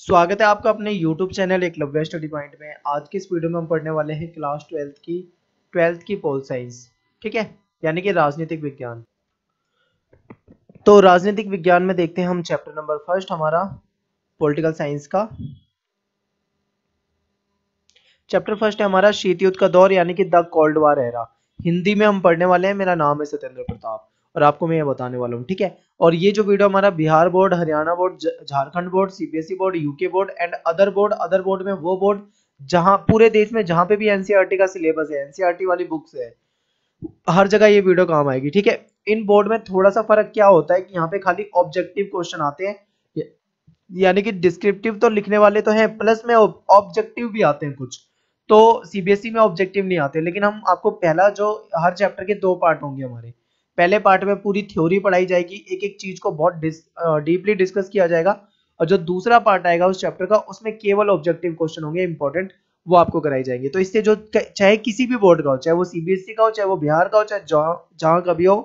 स्वागत है आपका अपने YouTube चैनल एक लव्य स्टडी पॉइंट में आज की इस वीडियो में हम पढ़ने वाले हैं क्लास ट्वेल्थ की ट्वेल्थ की पोल साइंस ठीक है यानी कि राजनीतिक विज्ञान तो राजनीतिक विज्ञान में देखते हैं हम चैप्टर नंबर फर्स्ट हमारा पॉलिटिकल साइंस का चैप्टर फर्स्ट है हमारा शीत युद्ध का दौर यानी कि the cold war era Hindi में हम पढ़ने वाले हैं मेरा नाम है सत्येंद्र प्रताप और आपको मैं ये बताने वाला हूँ ठीक है और ये जो वीडियो हमारा Bihar board Haryana board Jharkhand board CBSE e board UK board and other board other board में वो बोर्ड जहां पूरे देश में जहां पे भी एनसीआरटी e का सिलेबस है एनसीआरटी e वाली बुक्स है हर जगह ये वीडियो काम आएगी ठीक है इन बोर्ड में थोड़ा सा फर्क क्या होता है कि यहाँ पे खाली ऑब्जेक्टिव क्वेश्चन आते हैं यानी कि डिस्क्रिप्टिव तो लिखने वाले तो हैं प्लस में ऑब्जेक्टिव भी आते हैं कुछ तो सीबीएसई में ऑब्जेक्टिव नहीं आते लेकिन हम आपको पहला जो हर चैप्टर के दो पार्ट होंगे हमारे पहले पार्ट में पूरी थ्योरी पढ़ाई जाएगी एक एक चीज को बहुत डीपली डिस, डिस्कस किया जाएगा और जो दूसरा पार्ट आएगा उस चैप्टर का उसमें केवल ऑब्जेक्टिव क्वेश्चन होंगे इंपॉर्टेंट वो आपको कराई जाएंगे तो इससे जो चाहे किसी भी बोर्ड का हो चाहे वो सीबीएसई e का हो चाहे वो बिहार का हो चाहे जहां का भी हो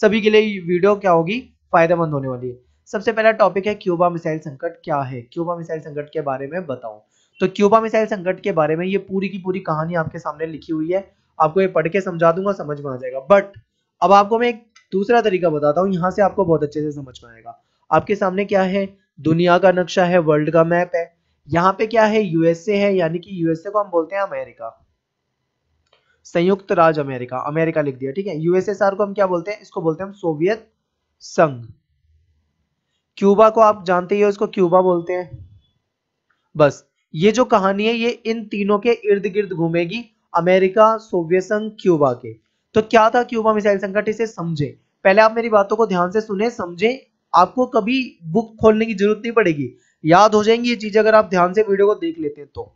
सभी के लिए वीडियो क्या होगी फायदेमंद होने वाली है सबसे पहला टॉपिक है क्यूबा मिसाइल संकट क्या है क्यूबा मिसाइल संकट के बारे में बताओ तो क्यूबा मिसाइल संकट के बारे में ये पूरी की पूरी कहानी आपके सामने लिखी हुई है आपको ये पढ़ के समझा दूंगा समझ में आ जाएगा बट अब आपको मैं एक दूसरा तरीका बताता हूँ यहाँ से आपको बहुत अच्छे से समझ में आएगा आपके सामने क्या है दुनिया का नक्शा है वर्ल्ड का मैप है यहाँ पे क्या है यूएसए है यानी कि यूएसए को हम बोलते हैं अमेरिका संयुक्त राज्य अमेरिका अमेरिका लिख दिया ठीक है यूएसएसआर को हम क्या बोलते हैं इसको बोलते हैं हम सोवियत संघ क्यूबा को आप जानते ही हो इसको क्यूबा बोलते हैं बस ये जो कहानी है ये इन तीनों के इर्द गिर्द घूमेगी अमेरिका सोवियत संघ क्यूबा के तो क्या था क्यूबा मिसाइल संकट इसे समझे पहले आप मेरी बातों को ध्यान से सुने समझे आपको कभी बुक खोलने की जरूरत नहीं पड़ेगी याद हो जाएंगी ये चीज अगर आप ध्यान से वीडियो को देख लेते हैं तो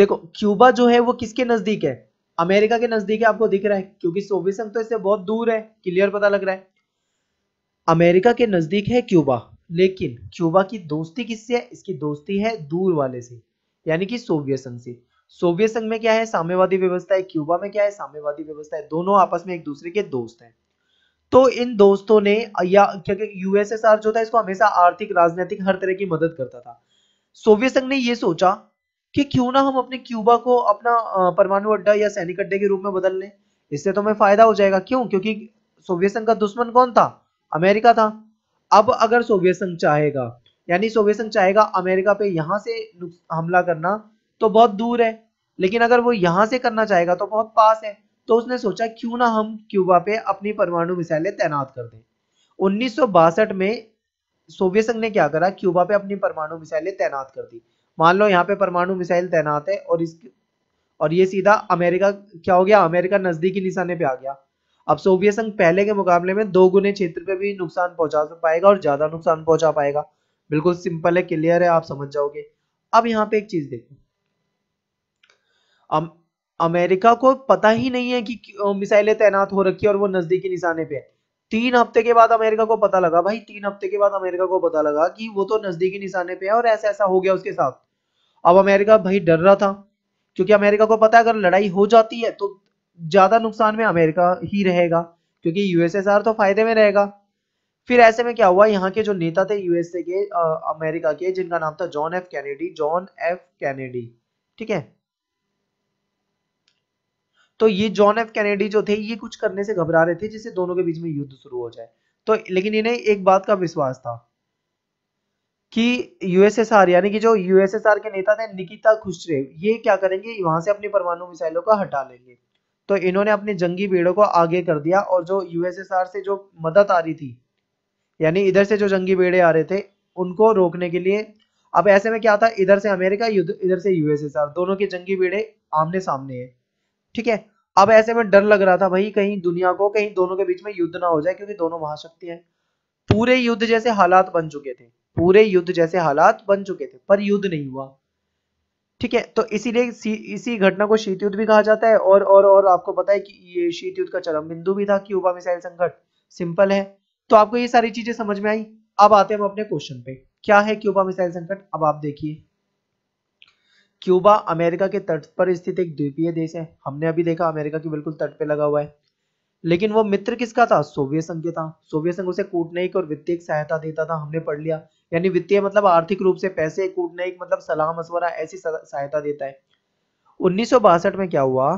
देखो क्यूबा जो है वो किसके नजदीक है अमेरिका के नजदीक है आपको दिख रहा है क्योंकि सोवियत संघ तो इससे बहुत दूर है क्लियर पता लग रहा है अमेरिका के नजदीक है क्यूबा लेकिन क्यूबा की दोस्ती किससे है इसकी दोस्ती है दूर वाले से यानी कि सोवियत संघ से सोवियत संघ में क्या है साम्यवादी व्यवस्था है क्यूबा में क्या है साम्यवादी व्यवस्था है दोनों आपस में एक दूसरे के दोस्त हैं तो इन दोस्तों ने या क्योंकि यूएसएसआर जो था इसको हमेशा आर्थिक राजनीतिक हर तरह की मदद करता था सोवियत संघ ने यह सोचा कि क्यों ना हम अपने क्यूबा को अपना परमाणु अड्डा या सैनिक अड्डे के रूप में बदल लें इससे तो हमें फायदा हो जाएगा क्यों क्योंकि सोवियत संघ का दुश्मन कौन था अमेरिका था अब अगर सोवियत संघ चाहेगा यानी सोवियत संघ चाहेगा अमेरिका पे यहां से हमला करना तो बहुत दूर है लेकिन अगर वो यहाँ से करना चाहेगा तो बहुत पास है तो उसने सोचा क्यों ना हम क्यूबा पे अपनी परमाणु मिसाइलें तैनात कर दें उन्नीस में सोवियत संघ ने क्या करा क्यूबा पे अपनी परमाणु मिसाइलें तैनात कर दी मान लो यहाँ पे परमाणु मिसाइल तैनात है और इस और ये सीधा अमेरिका क्या हो गया अमेरिका नजदीकी निशाने पे आ गया अब सोवियत संघ पहले के मुकाबले में दो गुने क्षेत्र पे भी नुकसान पहुंचा पाएगा और ज्यादा नुकसान पहुंचा पाएगा बिल्कुल सिंपल है क्लियर है आप समझ जाओगे अब यहाँ पे एक चीज देखो अमेरिका को पता ही नहीं है कि मिसाइलें तैनात हो रखी है और वो नजदीकी निशाने पे है तीन हफ्ते के बाद अमेरिका को पता लगा भाई तीन हफ्ते के बाद अमेरिका को पता लगा कि वो तो नजदीकी निशाने पे है और ऐसा ऐसा हो गया उसके साथ अब अमेरिका भाई डर रहा था क्योंकि अमेरिका को पता है अगर लड़ाई हो जाती है तो ज्यादा नुकसान में अमेरिका ही रहेगा क्योंकि यूएसएसआर तो फायदे में रहेगा फिर ऐसे में क्या हुआ यहाँ के जो नेता थे यूएसए के आ, अमेरिका के जिनका नाम था John F Kennedy John F Kennedy ठीक है तो ये जॉन एफ कैनेडी जो थे ये कुछ करने से घबरा रहे थे जिससे दोनों के बीच में युद्ध शुरू हो जाए तो लेकिन इन्हें एक बात का विश्वास था कि यूएसएसआर यानी कि जो यूएसएसआर के नेता थे निकिता खुशरेव ये क्या करेंगे वहां से अपनी परमाणु मिसाइलों को हटा लेंगे तो इन्होंने अपने जंगी भीड़ों को आगे कर दिया और जो यूएसएसआर से जो मदद आ रही थी यानी इधर से जो जंगी बेड़े आ रहे थे उनको रोकने के लिए अब ऐसे में क्या था इधर से अमेरिका युद्ध इधर से यूएसएसआर दोनों के जंगी बेड़े आमने सामने है ठीक है अब ऐसे में डर लग रहा था भाई कहीं दुनिया को कहीं दोनों के बीच में युद्ध ना हो जाए क्योंकि दोनों महाशक्ति हैं पूरे युद्ध जैसे हालात बन चुके थे पूरे युद्ध जैसे हालात बन चुके थे पर युद्ध नहीं हुआ ठीक है तो इसीलिए इसी घटना को शीत युद्ध भी कहा जाता है और और और आपको पता है कि ये शीत युद्ध का चरम बिंदु भी था क्यूबा मिसाइल संकट सिंपल है तो आपको ये सारी चीजें समझ में आई अब आते हैं हम अपने क्वेश्चन पे क्या है क्यूबा मिसाइल संकट अब आप देखिए क्यूबा अमेरिका के तट पर स्थित एक द्वीपीय देश है हमने अभी देखा अमेरिका के बिल्कुल तट पे लगा हुआ है लेकिन वो मित्र किसका था सोवियत संघ के था सोवियत संघ उसे कूटनयिक और वित्तीय सहायता देता था हमने पढ़ लिया यानी वित्तीय मतलब आर्थिक रूप से पैसे कूटनयिक मतलब सलाह मशवरा ऐसी सहायता देता है उन्नीस में क्या हुआ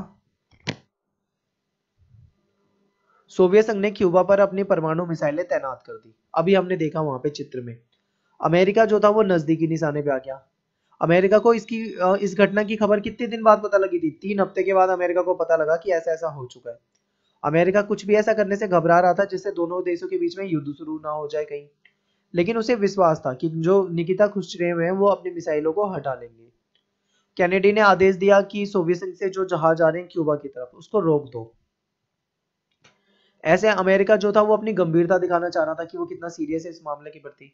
सोवियत संघ ने क्यूबा पर अपनी परमाणु मिसाइलें तैनात कर दी अभी हमने देखा वहां पे चित्र में अमेरिका जो था वो नजदीकी निशाने पे आ गया अमेरिका को इसकी इस घटना की खबर कितने दिन बाद पता लगी थी तीन हफ्ते के बाद अमेरिका को पता लगा कि ऐसा ऐसा हो चुका है अमेरिका कुछ भी ऐसा करने से घबरा रहा था जिससे दोनों देशों के बीच में युद्ध शुरू ना हो जाए कहीं लेकिन उसे विश्वास था कि जो निकिता खुशरेव हैं वो अपनी मिसाइलों को हटा लेंगे कैनेडी ने आदेश दिया कि सोवियत संघ से जो जहाज आ रहे हैं क्यूबा की तरफ उसको रोक दो ऐसे अमेरिका जो था वो अपनी गंभीरता दिखाना चाह रहा था कि वो कितना सीरियस है इस मामले के प्रति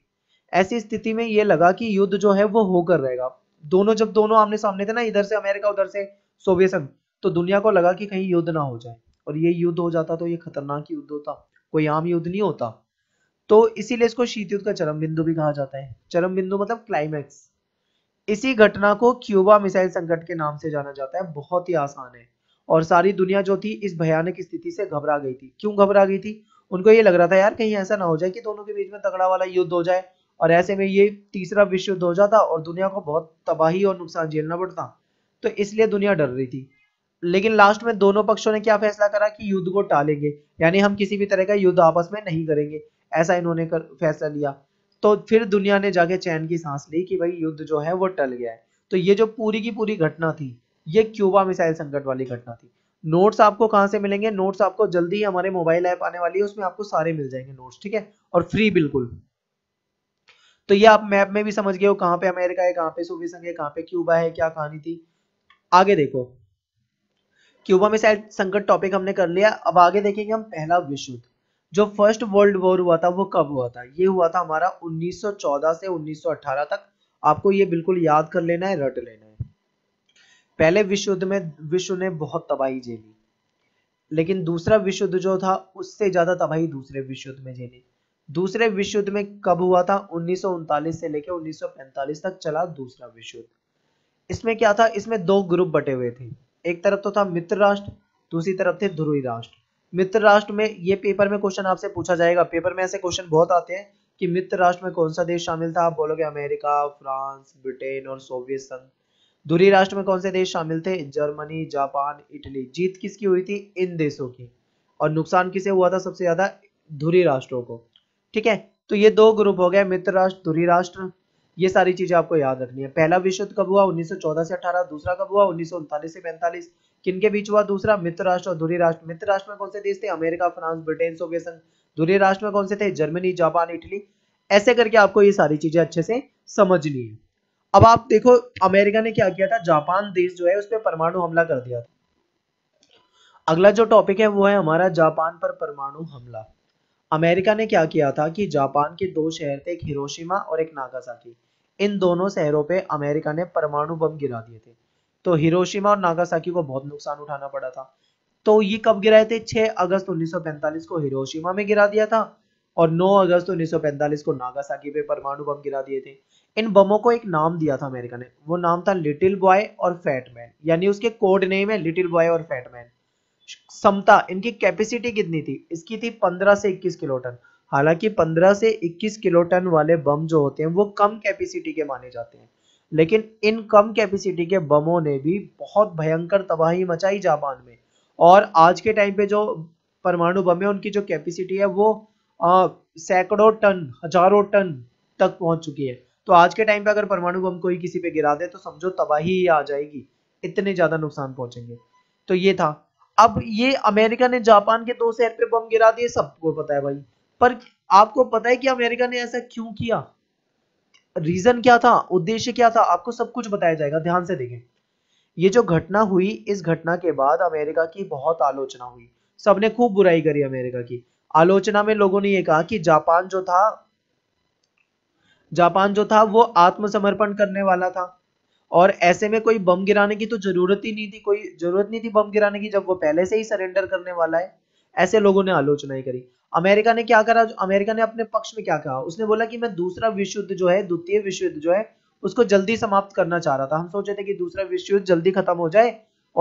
ऐसी स्थिति में ये लगा कि युद्ध जो है वो होकर रहेगा दोनों जब दोनों आमने सामने थे ना इधर से अमेरिका उधर से सोवियत संघ तो दुनिया को लगा कि कहीं युद्ध ना हो जाए और ये युद्ध हो जाता तो ये खतरनाक युद्ध होता कोई आम युद्ध नहीं होता तो इसीलिए इसको शीत युद्ध का चरम बिंदु भी कहा जाता है चरम बिंदु मतलब क्लाइमैक्स इसी घटना को क्यूबा मिसाइल संकट के नाम से जाना जाता है बहुत ही आसान है और सारी दुनिया जो थी इस भयानक स्थिति से घबरा गई थी क्यों घबरा गई थी उनको ये लग रहा था यार कहीं ऐसा ना हो जाए कि दोनों के बीच में तगड़ा वाला युद्ध हो जाए और ऐसे में ये तीसरा विश्व युद्ध हो जाता और दुनिया को बहुत तबाही और नुकसान झेलना पड़ता तो इसलिए दुनिया डर रही थी लेकिन लास्ट में दोनों पक्षों ने क्या फैसला करा कि युद्ध को टालेंगे यानी हम किसी भी तरह का युद्ध आपस में नहीं करेंगे ऐसा इन्होंने कर फैसला लिया तो फिर दुनिया ने जाके चैन की सांस ली कि भाई युद्ध जो है वो टल गया है तो ये जो पूरी की पूरी घटना थी ये क्यूबा मिसाइल संकट वाली घटना थी नोट्स आपको कहाँ से मिलेंगे नोट्स आपको जल्दी ही हमारे मोबाइल ऐप आने वाली है उसमें आपको सारे मिल जाएंगे नोट्स ठीक है और फ्री बिल्कुल तो ये आप मैप में भी समझ गए हो कहाँ पे अमेरिका है कहाँ पे सोवियत संघ है कहाँ पे क्यूबा है क्या कहानी थी आगे देखो क्यूबा में शायद संकट टॉपिक हमने कर लिया अब आगे देखेंगे हम पहला विश्व जो फर्स्ट वर्ल्ड वॉर हुआ था वो कब हुआ था ये हुआ था हमारा 1914 से 1918 तक आपको ये बिल्कुल याद कर लेना है रट लेना है पहले विश्व युद्ध में विश्व ने बहुत तबाही झेली लेकिन दूसरा विश्व युद्ध जो था उससे ज्यादा तबाही दूसरे विश्व युद्ध में झेली दूसरे विश्व युद्ध में कब हुआ था उन्नीस से लेकर उन्नीस तक चला दूसरा विश्व युद्ध इसमें क्या था इसमें दो ग्रुप बटे हुए थे एक तरफ तो था मित्र राष्ट्र दूसरी तरफ थे ध्रुवी राष्ट्र मित्र राष्ट्र में ये पेपर में क्वेश्चन आपसे पूछा जाएगा पेपर में ऐसे क्वेश्चन बहुत आते हैं कि मित्र राष्ट्र में कौन सा देश शामिल था आप बोलोगे अमेरिका फ्रांस ब्रिटेन और सोवियत संघ ध्रुवी राष्ट्र में कौन से देश शामिल थे जर्मनी जापान इटली जीत किसकी हुई थी इन देशों की और नुकसान किसे हुआ था सबसे ज्यादा ध्रुवी राष्ट्रों को ठीक है तो ये दो ग्रुप हो गए मित्र राष्ट्र धुरी राष्ट्र ये सारी चीजें आपको याद रखनी है पहला विश्व युद्ध कब हुआ 1914 से 18 दूसरा कब हुआ उन्नीस से पैंतालीस किनके बीच हुआ दूसरा मित्र राष्ट्र और धुरी राष्ट्र मित्र राष्ट्र में कौन से देश थे अमेरिका फ्रांस ब्रिटेन सोवियत संघ धुरी राष्ट्र में कौन से थे जर्मनी जापान इटली ऐसे करके आपको ये सारी चीजें अच्छे से समझनी है अब आप देखो अमेरिका ने क्या किया था जापान देश जो है उस पर परमाणु हमला कर दिया था अगला जो टॉपिक है वो है हमारा जापान पर परमाणु हमला अमेरिका ने क्या किया था कि जापान के दो शहर थे एक हिरोशिमा और एक नागासाकी इन दोनों शहरों पे अमेरिका ने परमाणु बम गिरा दिए थे तो हिरोशिमा और नागासाकी को बहुत नुकसान उठाना पड़ा था तो ये कब गिराए थे 6 अगस्त 1945 को हिरोशिमा में गिरा दिया था और 9 अगस्त 1945 को नागासाकी पे परमाणु बम गिरा दिए थे इन बमों को एक नाम दिया था अमेरिका ने वो नाम था लिटिल बॉय और फैटमैन यानी उसके कोड नेम है लिटिल बॉय और फैटमैन क्षमता इनकी कैपेसिटी कितनी थी इसकी थी 15 से 21 टन हालांकि 15 से 21 टन वाले बम जो होते हैं वो कम कैपेसिटी के माने जाते हैं लेकिन इन कम कैपेसिटी के बमों ने भी बहुत भयंकर तबाही मचाई जापान में और आज के टाइम पे जो परमाणु बम है उनकी जो कैपेसिटी है वो सैकड़ों टन हजारों टन तक पहुंच चुकी है तो आज के टाइम पे अगर परमाणु बम कोई किसी पे गिरा दे तो समझो तबाही आ जाएगी इतने ज्यादा नुकसान पहुंचेंगे तो ये था अब ये अमेरिका ने जापान के दो शहर पे बम गिरा दिए सबको पता है भाई पर आपको पता है कि अमेरिका ने ऐसा क्यों किया रीजन क्या था उद्देश्य क्या था आपको सब कुछ बताया जाएगा ध्यान से देखें ये जो घटना हुई इस घटना के बाद अमेरिका की बहुत आलोचना हुई सबने खूब बुराई करी अमेरिका की आलोचना में लोगों ने यह कहा कि जापान जो था जापान जो था वो आत्मसमर्पण करने वाला था और ऐसे में कोई बम गिराने की तो जरूरत ही नहीं थी कोई जरूरत नहीं थी बम गिराने की जब वो पहले से ही सरेंडर करने वाला है ऐसे लोगों ने आलोचनाएं करी अमेरिका ने क्या करा अमेरिका ने अपने पक्ष में क्या कहा उसने बोला कि मैं दूसरा विश्व युद्ध जो है द्वितीय विश्व युद्ध जो है उसको जल्दी समाप्त करना चाह रहा था हम सोचे थे कि दूसरा विश्व युद्ध जल्दी खत्म हो जाए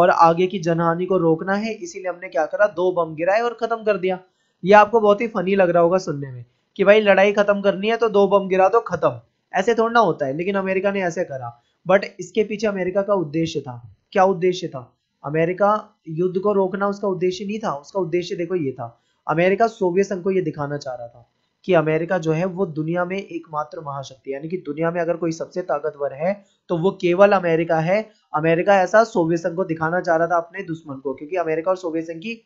और आगे की जनहानि को रोकना है इसीलिए हमने क्या करा दो बम गिराए और खत्म कर दिया ये आपको बहुत ही फनी लग रहा होगा सुनने में कि भाई लड़ाई खत्म करनी है तो दो बम गिरा दो खत्म ऐसे थोड़ा ना होता है लेकिन अमेरिका ने ऐसे करा बट इसके पीछे अमेरिका का उद्देश्य था क्या उद्देश्य था अमेरिका युद्ध को रोकना उसका उद्देश्य नहीं था उसका उद्देश्य देखो ये था अमेरिका सोवियत संघ को ये दिखाना चाह रहा था कि अमेरिका जो है वो दुनिया में एकमात्र महाशक्ति यानी कि दुनिया में अगर कोई सबसे ताकतवर है तो वो केवल अमेरिका है अमेरिका ऐसा सोवियत संघ को दिखाना चाह रहा था अपने दुश्मन को क्योंकि अमेरिका और सोवियत संघ की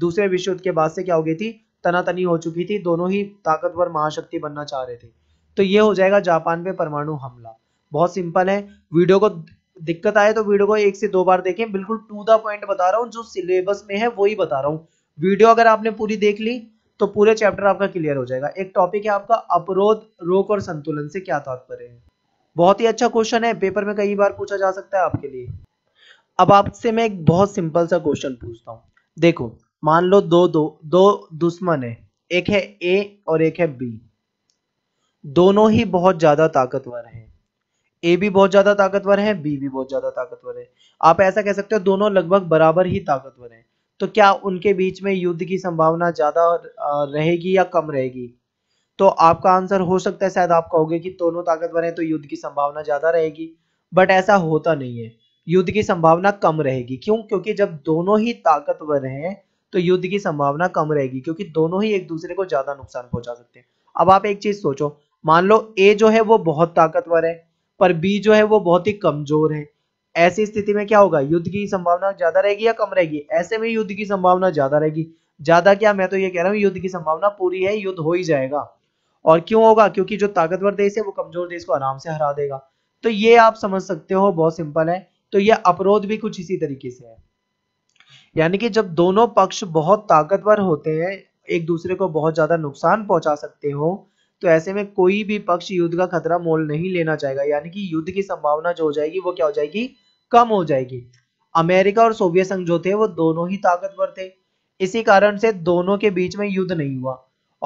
दूसरे विश्व युद्ध के बाद से क्या हो गई थी तनातनी हो चुकी थी दोनों ही ताकतवर महाशक्ति बनना चाह रहे थे तो ये हो जाएगा जापान पे परमाणु हमला बहुत सिंपल है वीडियो को दिक्कत आए तो वीडियो को एक से दो बार देखें बिल्कुल टू द पॉइंट बता रहा हूँ जो सिलेबस में है वही बता रहा हूँ वीडियो अगर आपने पूरी देख ली तो पूरे चैप्टर आपका क्लियर हो जाएगा एक टॉपिक है आपका अपरोध रोक और संतुलन से क्या तात्पर्य है बहुत ही अच्छा क्वेश्चन है पेपर में कई बार पूछा जा सकता है आपके लिए अब आपसे मैं एक बहुत सिंपल सा क्वेश्चन पूछता हूँ देखो मान लो दो दो दो दुश्मन है एक है ए और एक है बी दोनों ही बहुत ज्यादा ताकतवर हैं ए भी बहुत ज्यादा ताकतवर है बी भी बहुत ज्यादा ताकतवर है आप ऐसा कह सकते हो दोनों लगभग बराबर ही ताकतवर हैं तो क्या उनके बीच में युद्ध की संभावना ज्यादा रहेगी या कम रहेगी तो आपका आंसर हो सकता है शायद आप कहोगे कि दोनों ताकतवर हैं तो युद्ध की संभावना ज्यादा रहेगी बट ऐसा होता नहीं है युद्ध की संभावना कम रहेगी क्यों क्योंकि जब दोनों ही ताकतवर हैं तो युद्ध की संभावना कम रहेगी क्योंकि दोनों ही एक दूसरे को ज्यादा नुकसान पहुंचा सकते हैं अब आप एक चीज सोचो मान लो ए जो है वो बहुत ताकतवर है पर बी जो है वो बहुत ही कमजोर है ऐसी स्थिति में क्या होगा युद्ध की संभावना ज्यादा रहेगी या कम रहेगी ऐसे में युद्ध की संभावना ज्यादा रहेगी ज्यादा क्या मैं तो ये कह रहा हूँ युद्ध की संभावना पूरी है युद्ध हो ही जाएगा और क्यों होगा क्योंकि जो ताकतवर देश है वो कमजोर देश को आराम से हरा देगा तो ये आप समझ सकते हो बहुत सिंपल है तो ये अपरोध भी कुछ इसी तरीके से है यानी कि जब दोनों पक्ष बहुत ताकतवर होते हैं एक दूसरे को बहुत ज्यादा नुकसान पहुंचा सकते हो तो ऐसे में कोई भी पक्ष युद्ध का खतरा मोल नहीं लेना चाहेगा यानी कि युद्ध की संभावना जो हो जाएगी वो क्या हो जाएगी कम हो जाएगी अमेरिका और सोवियत संघ जो थे वो दोनों ही ताकतवर थे इसी कारण से दोनों के बीच में युद्ध नहीं हुआ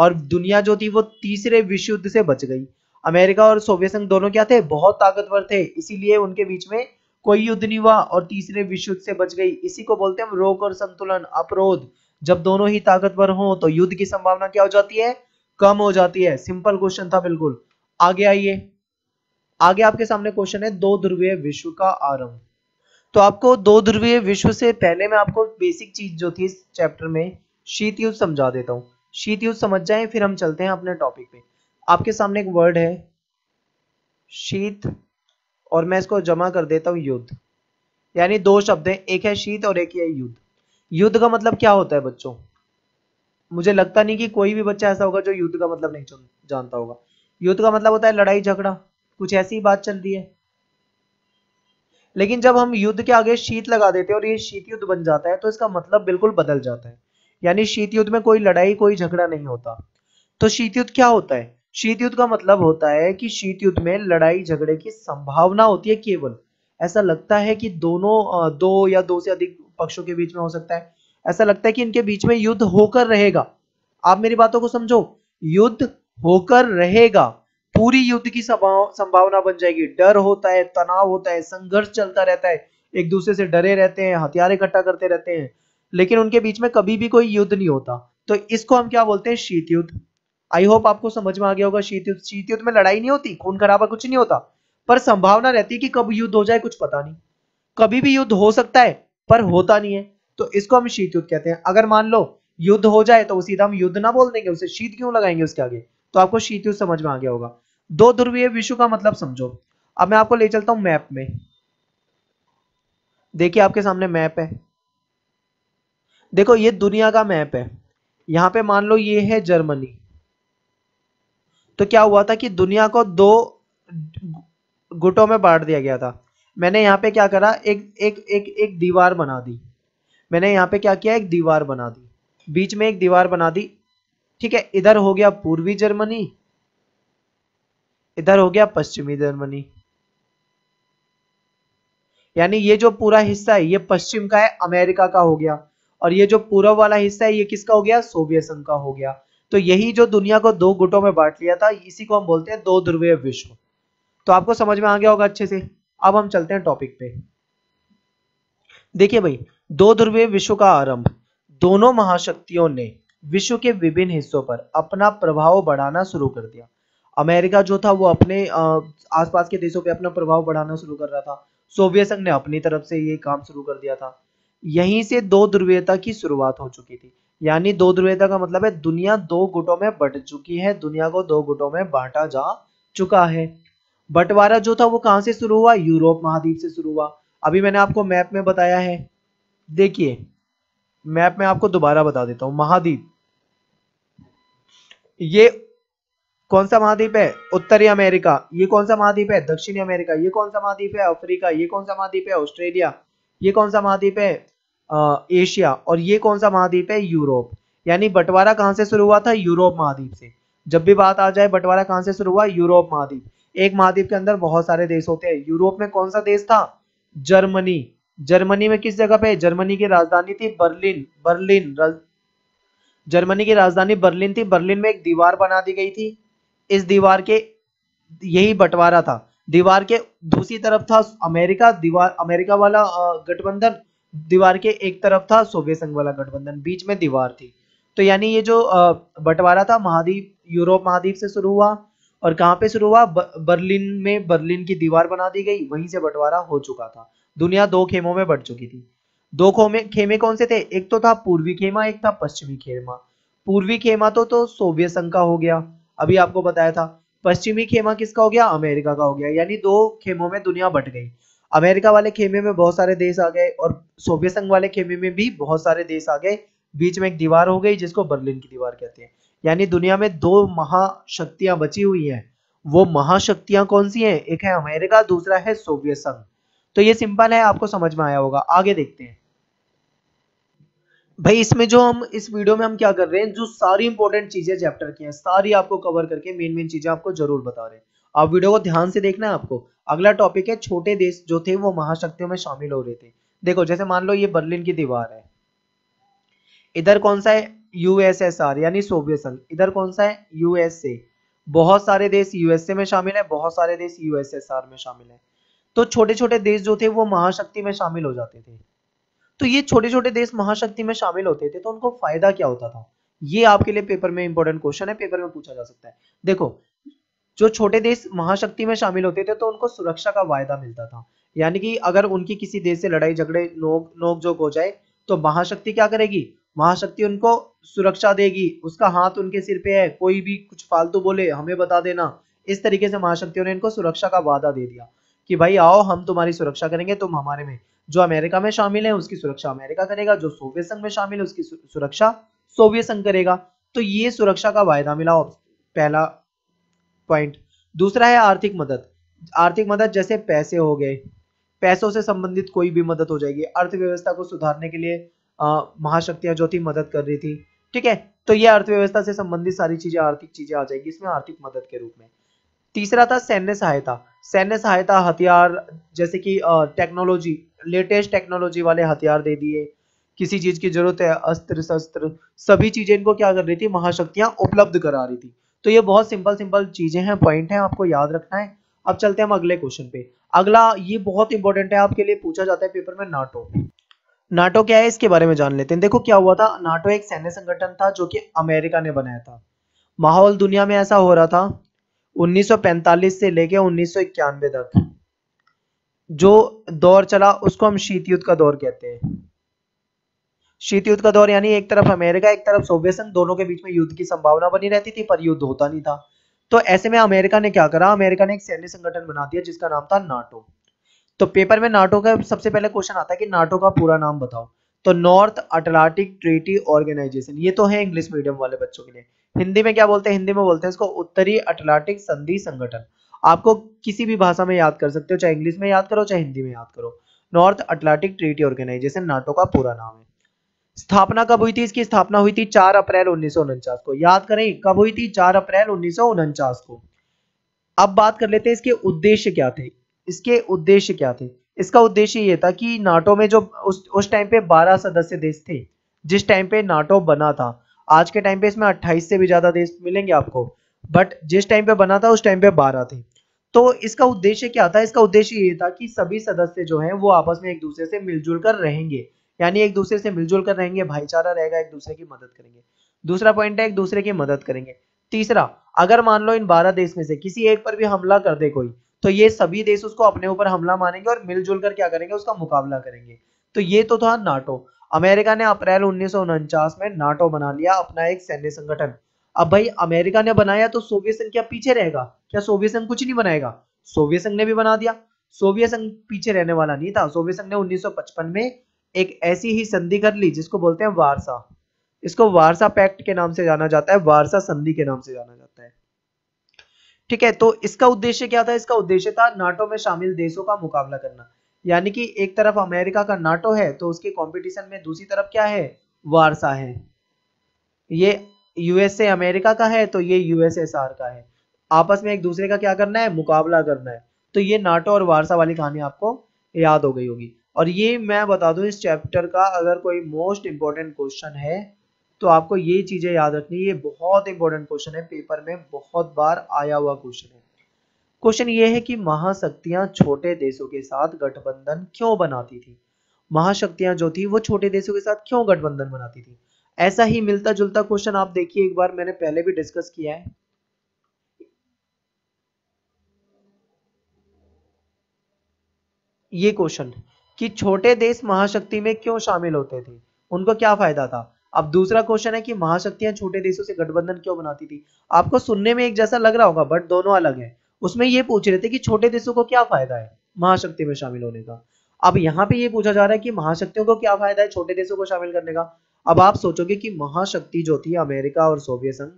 और दुनिया जो थी वो तीसरे विश्व युद्ध से बच गई अमेरिका और सोवियत संघ दोनों क्या थे बहुत ताकतवर थे इसीलिए उनके बीच में कोई युद्ध नहीं हुआ और तीसरे विश्व युद्ध से बच गई इसी को बोलते हैं हम रोक और संतुलन अपरोध जब दोनों ही ताकतवर हो तो युद्ध की संभावना क्या हो जाती है कम हो जाती है सिंपल क्वेश्चन था बिल्कुल आगे आइए आगे आपके सामने क्वेश्चन है दो ध्रुवीय विश्व का आरंभ तो आपको दो ध्रुवीय विश्व से पहले मैं आपको बेसिक चीज जो थी इस चैप्टर में शीत युद्ध समझा देता हूँ शीत युद्ध समझ जाए फिर हम चलते हैं अपने टॉपिक पे आपके सामने एक वर्ड है शीत और मैं इसको जमा कर देता हूँ युद्ध यानी दो शब्द हैं एक है शीत और एक है युद्ध युद्ध का मतलब क्या होता है बच्चों मुझे लगता नहीं कि कोई भी बच्चा ऐसा होगा जो युद्ध का मतलब नहीं जानता होगा युद्ध का मतलब होता है लड़ाई झगड़ा कुछ ऐसी बात चल रही है लेकिन जब हम युद्ध के आगे शीत लगा देते हैं और ये शीत युद्ध बन जाता है तो इसका मतलब बिल्कुल बदल जाता है यानी शीत युद्ध में कोई लड़ाई कोई झगड़ा नहीं होता तो शीत युद्ध क्या होता है शीत युद्ध का मतलब होता है कि शीत युद्ध में लड़ाई झगड़े की संभावना होती है केवल ऐसा लगता है कि दोनों दो या दो से अधिक पक्षों के बीच में हो सकता है ऐसा लगता है कि इनके बीच में युद्ध होकर रहेगा आप मेरी बातों को समझो युद्ध होकर रहेगा पूरी युद्ध की संभावना बन जाएगी डर होता है तनाव होता है संघर्ष चलता रहता है एक दूसरे से डरे रहते हैं हथियार इकट्ठा करते रहते हैं लेकिन उनके बीच में कभी भी कोई युद्ध नहीं होता तो इसको हम क्या बोलते हैं शीत युद्ध आई होप आपको समझ में आ गया होगा शीत युद्ध शीत युद्ध में लड़ाई नहीं होती खून खराबा कुछ नहीं होता पर संभावना रहती है कि कब युद्ध हो जाए कुछ पता नहीं कभी भी युद्ध हो सकता है पर होता नहीं है तो इसको हम शीत युद्ध कहते हैं अगर मान लो युद्ध हो जाए तो सीधा हम युद्ध ना बोल देंगे उसे शीत क्यों लगाएंगे उसके आगे तो आपको शीत युद्ध समझ में आ गया होगा दो ध्रुवीय विश्व का मतलब समझो अब मैं आपको ले चलता हूं मैप में देखिए आपके सामने मैप है देखो ये दुनिया का मैप है यहां पे मान लो ये है जर्मनी तो क्या हुआ था कि दुनिया को दो गुटों में बांट दिया गया था मैंने यहां पे क्या करा एक एक एक एक दीवार बना दी मैंने यहाँ पे क्या किया एक दीवार बना दी बीच में एक दीवार बना दी ठीक है इधर हो गया पूर्वी जर्मनी इधर हो गया पश्चिमी जर्मनी यानी ये जो पूरा हिस्सा है ये पश्चिम का है अमेरिका का हो गया और ये जो पूर्व वाला हिस्सा है ये किसका हो गया सोवियत संघ का हो गया तो यही जो दुनिया को दो गुटों में बांट लिया था इसी को हम बोलते हैं दो ध्रुवीय विश्व तो आपको समझ में आ गया होगा अच्छे से अब हम चलते हैं टॉपिक पे देखिए भाई दो ध्रुवीय विश्व का आरंभ दोनों महाशक्तियों ने विश्व के विभिन्न हिस्सों पर अपना प्रभाव बढ़ाना शुरू कर दिया अमेरिका जो था वो अपने आसपास के देशों पे अपना प्रभाव बढ़ाना शुरू कर रहा था सोवियत संघ ने अपनी तरफ से ये काम शुरू कर दिया था यहीं से दो ध्रुवीयता की शुरुआत हो चुकी थी यानी दो ध्रुवीयता का मतलब है दुनिया दो गुटों में बट चुकी है दुनिया को दो गुटों में बांटा जा चुका है बंटवारा जो था वो कहाँ से शुरू हुआ यूरोप महाद्वीप से शुरू हुआ अभी मैंने आपको मैप में बताया है देखिए मैप में आपको दोबारा बता देता हूं महाद्वीप ये कौन सा महाद्वीप है उत्तरी अमेरिका ये कौन सा महाद्वीप है दक्षिणी अमेरिका ये कौन सा महाद्वीप है अफ्रीका ये कौन सा महाद्वीप है ऑस्ट्रेलिया ये कौन सा महाद्वीप है आ, एशिया और ये कौन सा महाद्वीप है यूरोप यानी बंटवारा कहां से शुरू हुआ था यूरोप महाद्वीप से जब भी बात आ जाए बंटवारा कहां से शुरू हुआ यूरोप महाद्वीप एक महाद्वीप के अंदर बहुत सारे देश होते हैं यूरोप में कौन सा देश था जर्मनी जर्मनी में किस जगह पे जर्मनी की राजधानी थी बर्लिन बर्लिन जर्मनी की राजधानी बर्लिन थी बर्लिन में एक दीवार बना दी गई थी इस दीवार के यही बंटवारा था दीवार के दूसरी तरफ था अमेरिका दीवार अमेरिका वाला गठबंधन दीवार के एक तरफ था सोवियत संघ वाला गठबंधन बीच में दीवार थी तो यानी ये जो बंटवारा था महाद्वीप यूरोप महाद्वीप से शुरू हुआ और कहाँ पे शुरू हुआ बर्लिन में बर्लिन की दीवार बना दी गई वहीं से बंटवारा हो चुका था दुनिया दो खेमों में बढ़ चुकी थी दो खोमे खेमे कौन से थे एक तो था पूर्वी खेमा एक था पश्चिमी खेमा पूर्वी खेमा तो तो सोवियत संघ का हो गया अभी आपको बताया था पश्चिमी खेमा किसका हो गया अमेरिका का हो गया यानी दो खेमों में दुनिया बट गई अमेरिका वाले खेमे में बहुत सारे देश आ गए और सोवियत संघ वाले खेमे में भी बहुत सारे देश आ गए बीच में एक दीवार हो गई जिसको बर्लिन की दीवार कहते हैं यानी दुनिया में दो महाशक्तियां बची हुई हैं वो महाशक्तियां कौन सी हैं एक है अमेरिका दूसरा है सोवियत संघ तो ये सिंपल है आपको समझ में आया होगा आगे देखते हैं भाई इसमें जो हम इस वीडियो में हम क्या कर रहे हैं जो सारी इंपॉर्टेंट चीजें चैप्टर की हैं सारी आपको कवर करके मेन मेन चीजें आपको जरूर बता रहे हैं आप वीडियो को ध्यान से देखना है आपको अगला टॉपिक है छोटे देश जो थे वो महाशक्तियों में शामिल हो रहे थे देखो जैसे मान लो ये बर्लिन की दीवार है इधर कौन सा है यूएसएसआर यानी सोवियत संघ इधर कौन सा है यूएसए बहुत सारे देश यूएसए में शामिल है बहुत सारे देश यूएसएसआर में शामिल है तो छोटे छोटे देश जो थे वो महाशक्ति में शामिल हो जाते थे तो ये छोटे छोटे देश महाशक्ति में शामिल होते थे तो उनको फायदा क्या होता था ये आपके लिए पेपर में इंपॉर्टेंट क्वेश्चन है पेपर में पूछा जा सकता है देखो जो छोटे देश महाशक्ति में शामिल होते थे तो उनको सुरक्षा का वायदा मिलता था यानी कि अगर उनकी किसी देश से लड़ाई झगड़े नोक नोक जोक हो जाए तो महाशक्ति क्या करेगी महाशक्ति उनको सुरक्षा देगी उसका हाथ उनके सिर पे है कोई भी कुछ फालतू बोले हमें बता देना इस तरीके से महाशक्तियों ने इनको सुरक्षा का वादा दे दिया कि भाई आओ हम तुम्हारी सुरक्षा करेंगे तुम हमारे में जो अमेरिका में शामिल है उसकी सुरक्षा अमेरिका करेगा जो सोवियत संघ में शामिल है उसकी सुरक्षा सोवियत संघ करेगा तो ये सुरक्षा का वायदा मिला पहला पॉइंट दूसरा है आर्थिक मदद आर्थिक मदद जैसे पैसे हो गए पैसों से संबंधित कोई भी मदद हो जाएगी अर्थव्यवस्था को सुधारने के लिए महाशक्तियां जो थी मदद कर रही थी ठीक है तो ये अर्थव्यवस्था से संबंधित सारी चीजें आर्थिक चीजें आ जाएगी इसमें आर्थिक मदद के रूप में तीसरा था सैन्य सहायता सैन्य सहायता हथियार जैसे कि टेक्नोलॉजी लेटेस्ट टेक्नोलॉजी वाले हथियार दे दिए किसी चीज की जरूरत है अस्त्र शस्त्र सभी चीजें इनको क्या कर रही थी महाशक्तियां उपलब्ध करा रही थी तो ये बहुत सिंपल सिंपल चीजें हैं पॉइंट हैं आपको याद रखना है अब चलते हैं हम अगले क्वेश्चन पे अगला ये बहुत इंपॉर्टेंट है आपके लिए पूछा जाता है पेपर में नाटो नाटो क्या है इसके बारे में जान लेते हैं देखो क्या हुआ था नाटो एक सैन्य संगठन था जो कि अमेरिका ने बनाया था माहौल दुनिया में ऐसा हो रहा था 1945 से लेके उन्नीस तक हम्म। जो दौर चला उसको हम शीत युद्ध का दौर कहते हैं शीत युद्ध का दौर यानी एक तरफ अमेरिका एक तरफ सोवियत संघ दोनों के बीच में युद्ध की संभावना बनी रहती थी पर युद्ध होता नहीं था तो ऐसे में अमेरिका ने क्या करा अमेरिका ने एक सैन्य संगठन बना दिया जिसका नाम था नाटो तो पेपर में नाटो का सबसे पहले क्वेश्चन आता है कि नाटो का पूरा नाम बताओ तो नॉर्थ अटलांटिक ट्रीटी ऑर्गेनाइजेशन ये तो है इंग्लिश मीडियम वाले बच्चों के लिए हिंदी में क्या बोलते हैं हिंदी में बोलते हैं इसको उत्तरी अटलांटिक संधि संगठन आपको किसी भी भाषा में याद कर सकते हो चाहे इंग्लिश में याद करो चाहे हिंदी में याद करो North Atlantic Treaty Organization NATO का पूरा नाम है स्थापना कब हुई थी इसकी स्थापना हुई थी चार अप्रैल उन्नीस को याद करें कब हुई थी चार अप्रैल उन्नीस को अब बात कर लेते हैं इसके उद्देश्य क्या थे इसके उद्देश्य क्या थे इसका उद्देश्य ये था कि नाटो में जो उस उस टाइम पे 12 सदस्य देश थे जिस टाइम पे नाटो बना था आज के टाइम पे इसमें 28 से भी ज़्यादा देश मिलेंगे आपको बट जिस टाइम पे बना था उस टाइम पे 12 थे तो इसका उद्देश्य क्या था इसका उद्देश्य ये था कि सभी सदस्य जो हैं वो आपस में एक दूसरे से मिलजुल कर रहेंगे यानी एक दूसरे से मिलजुल कर रहेंगे भाईचारा रहेगा एक दूसरे की मदद करेंगे दूसरा पॉइंट है एक दूसरे की मदद करेंगे तीसरा अगर मान लो इन बारह देश में से किसी एक पर भी हमला कर दे कोई तो ये सभी देश उसको अपने ऊपर हमला मानेंगे और मिलजुल कर क्या करेंगे उसका मुकाबला करेंगे तो ये तो था नाटो अमेरिका ने अप्रैल उन्नीस में नाटो बना लिया अपना एक सैन्य संगठन अब भाई अमेरिका ने बनाया तो सोवियत संघ क्या पीछे रहेगा क्या सोवियत संघ कुछ नहीं बनाएगा सोवियत संघ ने भी बना दिया सोवियत संघ पीछे रहने वाला नहीं था सोवियत संघ ने 1955 में एक ऐसी ही संधि कर ली जिसको बोलते हैं वारसा इसको वारसा पैक्ट के नाम से जाना जाता है वारसा संधि के नाम से जाना जाता है ठीक है तो इसका उद्देश्य क्या था इसका उद्देश्य था नाटो में शामिल देशों का मुकाबला करना यानी कि एक तरफ अमेरिका का नाटो है तो उसके कंपटीशन में दूसरी तरफ क्या है वारसा है ये यूएसए अमेरिका का है तो ये यूएसएसआर का है आपस में एक दूसरे का क्या करना है मुकाबला करना है तो ये नाटो और वारसा वाली कहानी आपको याद हो गई होगी और ये मैं बता दूं इस चैप्टर का अगर कोई मोस्ट इंपॉर्टेंट क्वेश्चन है तो आपको ये चीजें याद रखनी ये बहुत इंपॉर्टेंट क्वेश्चन है पेपर में बहुत बार आया हुआ क्वेश्चन है क्वेश्चन ये है कि महाशक्तियां छोटे देशों के साथ गठबंधन क्यों बनाती थी महाशक्तियां जो थी वो छोटे देशों के साथ क्यों गठबंधन बनाती थी ऐसा ही मिलता जुलता क्वेश्चन आप देखिए एक बार मैंने पहले भी डिस्कस किया है ये क्वेश्चन कि छोटे देश महाशक्ति में क्यों शामिल होते थे उनको क्या फायदा था अब दूसरा क्वेश्चन है कि महाशक्तियां छोटे देशों से गठबंधन क्यों बनाती थी आपको सुनने में एक जैसा लग रहा होगा बट दोनों अलग है उसमें ये पूछ रहे थे कि छोटे देशों को क्या फायदा है महाशक्ति में शामिल होने का अब यहाँ पे ये पूछा जा रहा है कि महाशक्तियों को क्या फायदा है छोटे देशों को शामिल करने का अब आप सोचोगे कि महाशक्ति जो थी अमेरिका और सोवियत संघ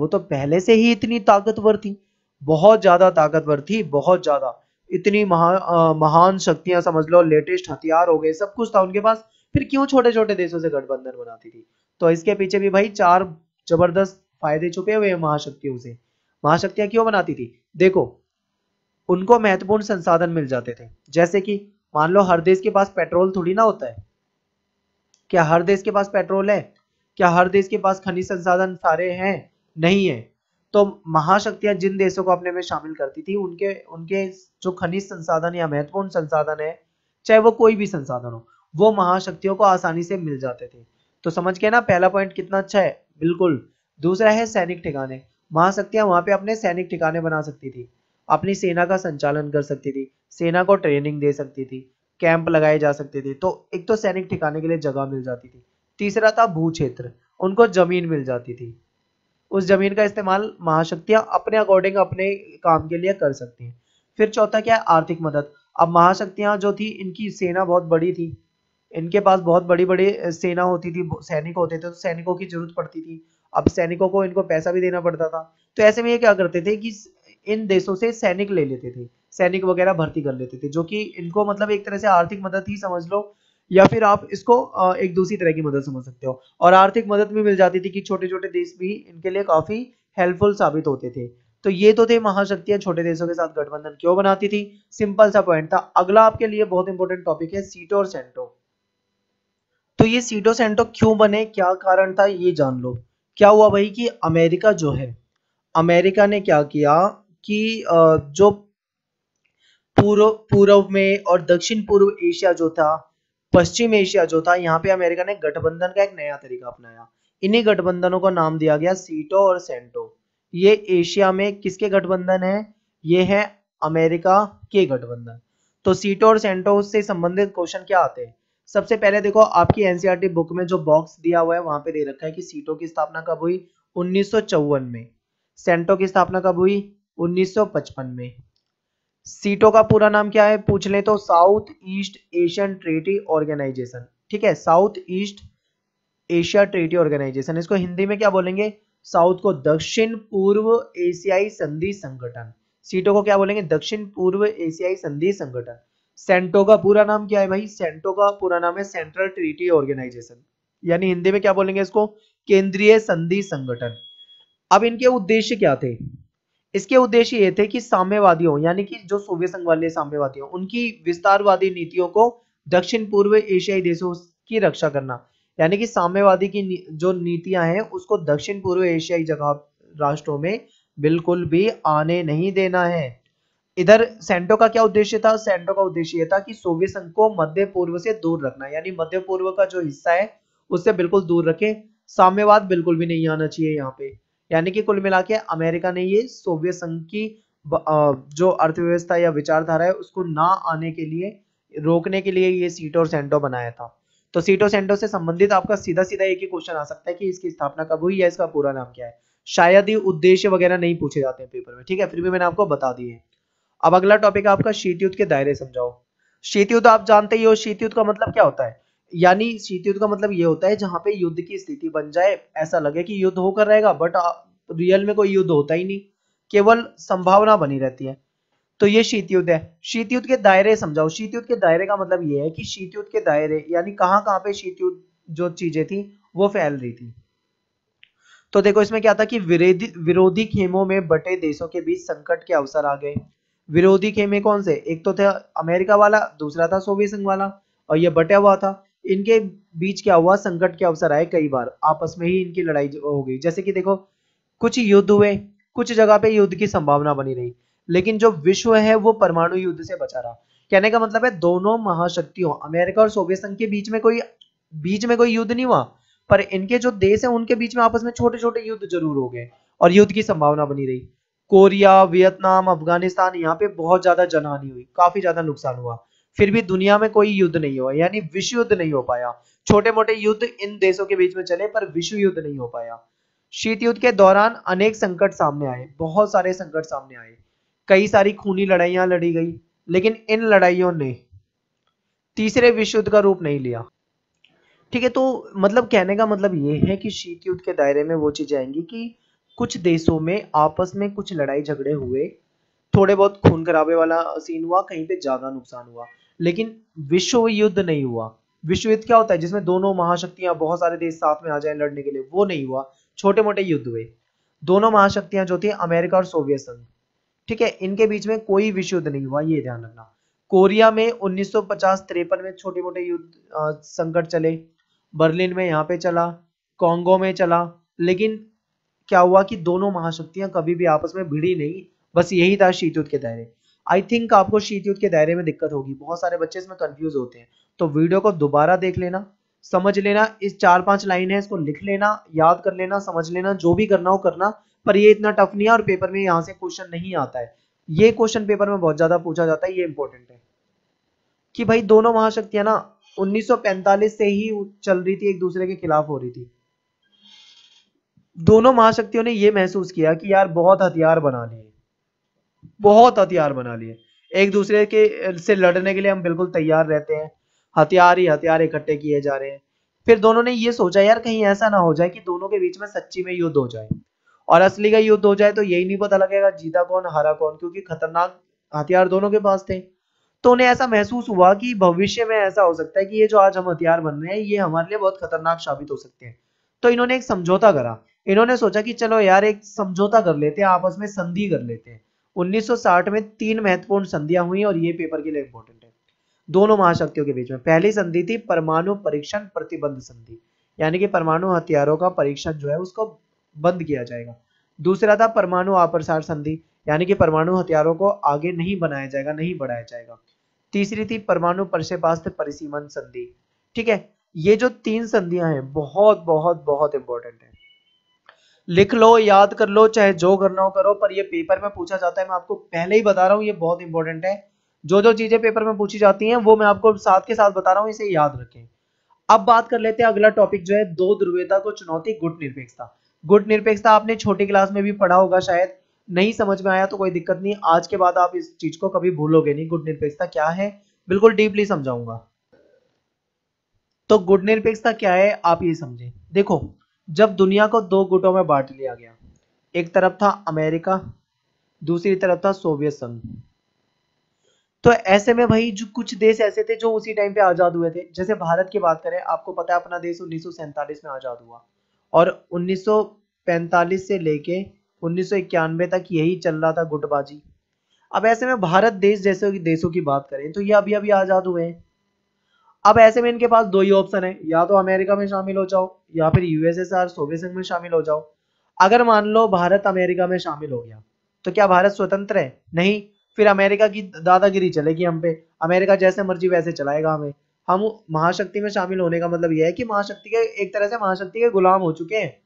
वो तो पहले से ही इतनी ताकतवर थी बहुत ज्यादा ताकतवर थी बहुत ज्यादा इतनी महा, आ, महान शक्तियां समझ लो लेटेस्ट हथियार हो गए सब कुछ था उनके पास फिर क्यों छोटे छोटे देशों से गठबंधन बनाती थी तो इसके पीछे भी भाई चार जबरदस्त फायदे छुपे हुए हैं महाशक्तियों से महाशक्तियां क्यों बनाती थी देखो उनको महत्वपूर्ण संसाधन मिल जाते थे जैसे कि मान लो हर देश के पास पेट्रोल थोड़ी ना होता है क्या हर देश के पास पेट्रोल है क्या हर देश के पास खनिज संसाधन सारे हैं नहीं है तो महाशक्तियां जिन देशों को अपने में शामिल करती थी उनके उनके जो खनिज संसाधन या महत्वपूर्ण संसाधन है चाहे वो कोई भी संसाधन हो वो महाशक्तियों को आसानी से मिल जाते थे तो समझ के ना पहला पॉइंट कितना अच्छा है बिल्कुल दूसरा है सैनिक ठिकाने महाशक्तियां वहां पे अपने सैनिक ठिकाने बना सकती थी अपनी सेना का संचालन कर सकती थी सेना को ट्रेनिंग दे सकती थी कैंप लगाए जा सकते थे तो एक तो सैनिक ठिकाने के लिए जगह मिल जाती थी तीसरा था भू क्षेत्र उनको जमीन मिल जाती थी उस जमीन का इस्तेमाल महाशक्तियां अपने अकॉर्डिंग अपने काम के लिए कर सकती हैं फिर चौथा क्या है आर्थिक मदद अब महाशक्तियां जो थी इनकी सेना बहुत बड़ी थी इनके पास बहुत बड़ी बड़ी सेना होती थी सैनिक होते थे तो सैनिकों की जरूरत पड़ती थी अब सैनिकों को इनको पैसा भी देना पड़ता था तो ऐसे में ये क्या करते थे कि इन देशों से सैनिक ले लेते थे सैनिक वगैरह भर्ती कर लेते थे जो कि इनको मतलब एक तरह से आर्थिक मदद ही समझ लो या फिर आप इसको एक दूसरी तरह की मदद समझ सकते हो और आर्थिक मदद भी मिल जाती थी कि छोटे छोटे देश भी इनके लिए काफी हेल्पफुल साबित होते थे तो ये तो थे महाशक्तियां छोटे देशों के साथ गठबंधन क्यों बनाती थी सिंपल सा पॉइंट था अगला आपके लिए बहुत इंपॉर्टेंट टॉपिक है सीटो और सेंटो तो ये सीटो सेंटो क्यों बने क्या कारण था ये जान लो क्या हुआ भाई कि अमेरिका जो है अमेरिका ने क्या किया कि जो पूर्व पूर्व में और दक्षिण पूर्व एशिया जो था पश्चिम एशिया जो था यहाँ पे अमेरिका ने गठबंधन का एक नया तरीका अपनाया इन्हीं गठबंधनों को नाम दिया गया सीटो और सेंटो ये एशिया में किसके गठबंधन है ये है अमेरिका के गठबंधन तो सीटो और सेंटो से संबंधित क्वेश्चन क्या आते हैं सबसे पहले देखो आपकी एनसीईआरटी बुक e में जो बॉक्स दिया हुआ है वहां पे दे रखा है कि सीटों की स्थापना कब हुई उन्नीस में सेंटो की स्थापना कब हुई 1955 में सीटों का पूरा नाम क्या है पूछ ले तो South East Asian Treaty Organization ठीक है South East Asia Treaty Organization इसको हिंदी में क्या बोलेंगे साउथ को दक्षिण पूर्व एशियाई संधि संगठन सीटों को क्या बोलेंगे दक्षिण पूर्व एशियाई संधि संगठन सेंटो का पूरा नाम क्या है भाई सेंटो का पूरा नाम है सेंट्रल ट्रीटी ऑर्गेनाइजेशन यानी हिंदी में क्या बोलेंगे इसको केंद्रीय संधि संगठन अब इनके उद्देश्य क्या थे इसके उद्देश्य ये थे कि साम्यवादियों यानी कि जो सोवियत संघ वाले साम्यवादियों उनकी विस्तारवादी नीतियों को दक्षिण पूर्व एशियाई देशों की रक्षा करना यानी कि साम्यवादी की नी, जो नीतियां हैं उसको दक्षिण पूर्व एशियाई जगह राष्ट्रों में बिल्कुल भी आने नहीं देना है इधर सेंटो का क्या उद्देश्य था सेंटो का उद्देश्य यह था कि सोवियत संघ को मध्य पूर्व से दूर रखना यानी मध्य पूर्व का जो हिस्सा है उससे बिल्कुल दूर रखे साम्यवाद बिल्कुल भी नहीं आना चाहिए यहाँ पे यानी कि कुल मिला के अमेरिका ने ये सोवियत संघ की जो अर्थव्यवस्था या विचारधारा है उसको ना आने के लिए रोकने के लिए ये सीटो और सेंटो बनाया था तो सीटो सेंटो से संबंधित आपका सीधा सीधा एक ही क्वेश्चन आ सकता है कि इसकी स्थापना कब हुई या इसका पूरा नाम क्या है शायद ही उद्देश्य वगैरह नहीं पूछे जाते हैं पेपर में ठीक है फिर भी मैंने आपको बता दिए अब अगला टॉपिक आपका शीतयुद्ध के दायरे समझाओ शीतयुद्ध आप जानते ही हो शीतयुद्ध का मतलब क्या होता है यानी शीतयुद्ध का मतलब ये होता है जहां पे युद्ध की स्थिति बन जाए ऐसा लगे कि युद्ध होकर रहेगा बट रियल में कोई युद्ध होता ही नहीं केवल संभावना बनी रहती है तो ये शीतयुद्ध है शीतयुद्ध के दायरे समझाओ शीतयुद्ध के दायरे का मतलब ये है कि शीतयुद्ध के दायरे यानी कहाँ कहाँ पे शीतयुद्ध जो चीजें थी वो फैल रही थी तो देखो इसमें क्या था कि विरोधी खेमों में बटे देशों के बीच संकट के अवसर आ गए विरोधी खेमे कौन से एक तो थे अमेरिका वाला दूसरा था सोवियत संघ वाला और यह बटा हुआ था इनके बीच क्या हुआ संकट के अवसर आए कई बार आपस में ही इनकी लड़ाई हो गई जैसे कि देखो कुछ युद्ध हुए कुछ जगह पे युद्ध की संभावना बनी रही लेकिन जो विश्व है वो परमाणु युद्ध से बचा रहा कहने का मतलब है दोनों महाशक्तियों अमेरिका और सोवियत संघ के बीच में कोई बीच में कोई युद्ध नहीं हुआ पर इनके जो देश है उनके बीच में आपस में छोटे छोटे युद्ध जरूर हो गए और युद्ध की संभावना बनी रही कोरिया वियतनाम अफगानिस्तान यहाँ पे बहुत ज्यादा जनहानि हुई काफी ज्यादा नुकसान हुआ फिर भी दुनिया में कोई युद्ध नहीं हुआ यानी विश्व युद्ध नहीं हो पाया छोटे मोटे युद्ध इन देशों के बीच में चले पर विश्व युद्ध नहीं हो पाया शीत युद्ध के दौरान अनेक संकट सामने आए बहुत सारे संकट सामने आए कई सारी खूनी लड़ाइयां लड़ी गई लेकिन इन लड़ाइयों ने तीसरे विश्व युद्ध का रूप नहीं लिया ठीक है तो मतलब कहने का मतलब ये है कि शीत युद्ध के दायरे में वो चीजें आएंगी कि कुछ देशों में आपस में कुछ लड़ाई झगड़े हुए थोड़े बहुत खून खराबे वाला सीन हुआ कहीं पे ज्यादा नुकसान हुआ लेकिन विश्व युद्ध नहीं हुआ विश्व युद्ध क्या होता है जिसमें दोनों महाशक्तियां बहुत सारे देश साथ में आ जाए लड़ने के लिए वो नहीं हुआ छोटे मोटे युद्ध हुए दोनों महाशक्तियां जो थी अमेरिका और सोवियत संघ ठीक है इनके बीच में कोई विश्व युद्ध नहीं हुआ ये ध्यान रखना कोरिया में उन्नीस सौ में छोटे मोटे युद्ध संकट चले बर्लिन में यहाँ पे चला कॉन्गो में चला लेकिन क्या हुआ कि दोनों महाशक्तियां कभी भी आपस में भिड़ी नहीं बस यही था शीतयुद्ध के दायरे आई थिंक आपको शीतयुद्ध के दायरे में दिक्कत होगी बहुत सारे बच्चे इसमें कंफ्यूज होते हैं तो वीडियो को दोबारा देख लेना समझ लेना इस चार पांच लाइन है इसको लिख लेना याद कर लेना समझ लेना जो भी करना हो करना पर ये इतना टफ नहीं है और पेपर में यहाँ से क्वेश्चन नहीं आता है ये क्वेश्चन पेपर में बहुत ज्यादा पूछा जाता है ये इंपॉर्टेंट है कि भाई दोनों महाशक्तियां ना 1945 से ही चल रही थी एक दूसरे के खिलाफ हो रही थी दोनों महाशक्तियों ने यह महसूस किया कि यार बहुत हथियार बना लिए बहुत हथियार बना लिए एक दूसरे के से लड़ने के लिए हम बिल्कुल तैयार रहते हैं हथियार ही हथियार इकट्ठे किए जा रहे हैं फिर दोनों ने ये सोचा यार कहीं ऐसा ना हो जाए कि दोनों के बीच में सच्ची में युद्ध हो जाए और असली का युद्ध हो जाए तो यही नहीं पता लगेगा जीता कौन हरा कौन क्योंकि खतरनाक हथियार दोनों के पास थे तो उन्हें ऐसा महसूस हुआ कि भविष्य में ऐसा हो सकता है कि ये जो आज हम हथियार बन रहे हैं ये हमारे लिए बहुत खतरनाक साबित हो सकते हैं तो इन्होंने एक समझौता करा इन्होंने सोचा कि चलो यार एक समझौता कर लेते हैं आपस में संधि कर लेते हैं 1960 में तीन महत्वपूर्ण संधियां हुई और ये पेपर के लिए इंपॉर्टेंट है दोनों महाशक्तियों के बीच में पहली संधि थी परमाणु परीक्षण प्रतिबंध संधि यानी कि परमाणु हथियारों का परीक्षण जो है उसको बंद किया जाएगा दूसरा था परमाणु अप्रसार संधि यानी कि परमाणु हथियारों को आगे नहीं बनाया जाएगा नहीं बढ़ाया जाएगा तीसरी थी परमाणु परसेपास्त्र परिसीमन संधि ठीक है ये जो तीन संधियां हैं बहुत बहुत बहुत इंपॉर्टेंट है लिख लो याद कर लो चाहे जो करना हो करो पर ये पेपर में पूछा जाता है मैं आपको पहले ही बता रहा हूँ ये बहुत इंपॉर्टेंट है जो जो चीजें पेपर में पूछी जाती हैं वो मैं आपको साथ के साथ बता रहा हूँ इसे याद रखें अब बात कर लेते हैं अगला टॉपिक जो है दो ध्रुवीयता को चुनौती गुट निरपेक्षता गुट निरपेक्षता आपने छोटी क्लास में भी पढ़ा होगा शायद नहीं समझ में आया तो कोई दिक्कत नहीं आज के बाद आप इस चीज को कभी भूलोगे नहीं गुट निरपेक्षता क्या है बिल्कुल डीपली समझाऊंगा तो गुट निरपेक्षता क्या है आप ये समझे देखो जब दुनिया को दो गुटों में बांट लिया गया एक तरफ था अमेरिका दूसरी तरफ था सोवियत संघ तो ऐसे में भाई जो कुछ देश ऐसे थे जो उसी टाइम पे आजाद हुए थे जैसे भारत की बात करें आपको पता है अपना देश उन्नीस में आजाद हुआ और 1945 से लेके उन्नीस तक यही चल रहा था गुटबाजी अब ऐसे में भारत देश जैसे देशों की बात करें तो ये अभी अभी आजाद हुए हैं अब ऐसे में इनके पास दो ही ऑप्शन है या तो अमेरिका में शामिल हो जाओ या फिर यूएसएसआर सोवियत संघ में शामिल हो जाओ अगर मान लो भारत अमेरिका में शामिल हो गया तो क्या भारत स्वतंत्र है नहीं फिर अमेरिका की दादागिरी चलेगी हम पे अमेरिका जैसे मर्जी वैसे चलाएगा हमें हम महाशक्ति में शामिल होने का मतलब यह है कि महाशक्ति के एक तरह से महाशक्ति के गुलाम हो चुके हैं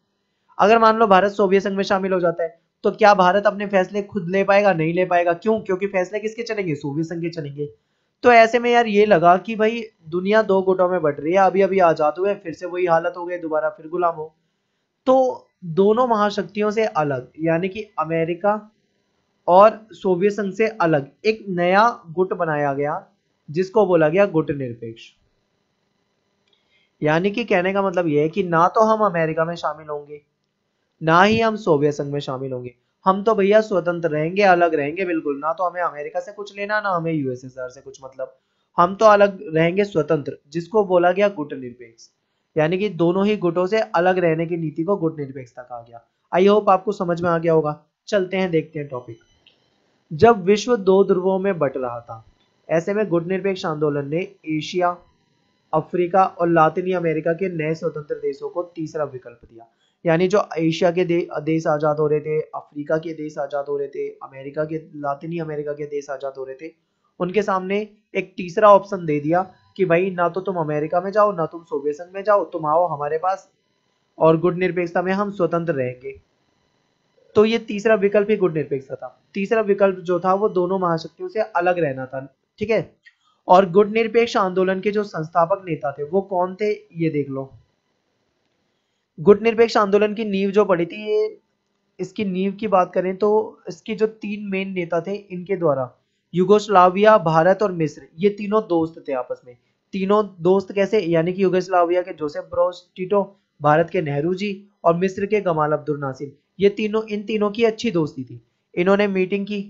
अगर मान लो भारत सोवियत संघ में शामिल हो जाता है तो क्या भारत अपने फैसले खुद ले पाएगा नहीं ले पाएगा क्यों क्योंकि फैसले किसके चलेंगे सोवियत संघ के चलेंगे तो ऐसे में यार ये लगा कि भाई दुनिया दो गुटों में बढ़ रही है अभी अभी आज़ाद हुए फिर से वही हालत हो गई दोबारा फिर गुलाम हो तो दोनों महाशक्तियों से अलग यानी कि अमेरिका और सोवियत संघ से अलग एक नया गुट बनाया गया जिसको बोला गया गुट निरपेक्ष यानी कि कहने का मतलब यह है कि ना तो हम अमेरिका में शामिल होंगे ना ही हम सोवियत संघ में शामिल होंगे हम तो भैया स्वतंत्र रहेंगे अलग रहेंगे बिल्कुल ना तो हमें अमेरिका से कुछ लेना ना हमें यूएसएसआर से कुछ मतलब हम तो अलग रहेंगे स्वतंत्र जिसको बोला गया गुट निरपेक्ष यानी कि दोनों ही गुटों से अलग रहने की नीति को गुट निरपेक्षता कहा गया आई होप आपको समझ में आ गया होगा चलते हैं देखते हैं टॉपिक जब विश्व दो ध्रुवों में बट रहा था ऐसे में गुट निरपेक्ष आंदोलन ने एशिया अफ्रीका और लातिनी अमेरिका के नए स्वतंत्र देशों को तीसरा विकल्प दिया यानी जो एशिया के दे, देश आज़ाद हो रहे थे अफ्रीका के देश आज़ाद हो रहे थे अमेरिका के लातिनी अमेरिका के देश आज़ाद हो रहे थे उनके सामने एक तीसरा ऑप्शन दे दिया कि भाई ना तो तुम अमेरिका में जाओ ना तुम सोवियत संघ में जाओ तुम आओ हमारे पास और गुट निरपेक्षता में हम स्वतंत्र रहेंगे तो ये तीसरा विकल्प ही गुट निरपेक्षता था तीसरा विकल्प जो था वो दोनों महाशक्तियों से अलग रहना था ठीक है और गुट निरपेक्ष आंदोलन के जो संस्थापक नेता थे वो कौन थे ये देख लो गुट निरपेक्ष आंदोलन की नींव जो पड़ी थी ये इसकी नींव की बात करें तो इसके जो तीन मेन नेता थे इनके द्वारा युगोस्लाविया भारत और मिस्र ये तीनों दोस्त थे आपस में तीनों दोस्त कैसे यानी कि युगोस्लाविया के जोसेफ ब्रोस टीटो भारत के नेहरू जी और मिस्र के गमाल अब्दुल नासिर ये तीनों इन तीनों की अच्छी दोस्ती थी इन्होंने मीटिंग की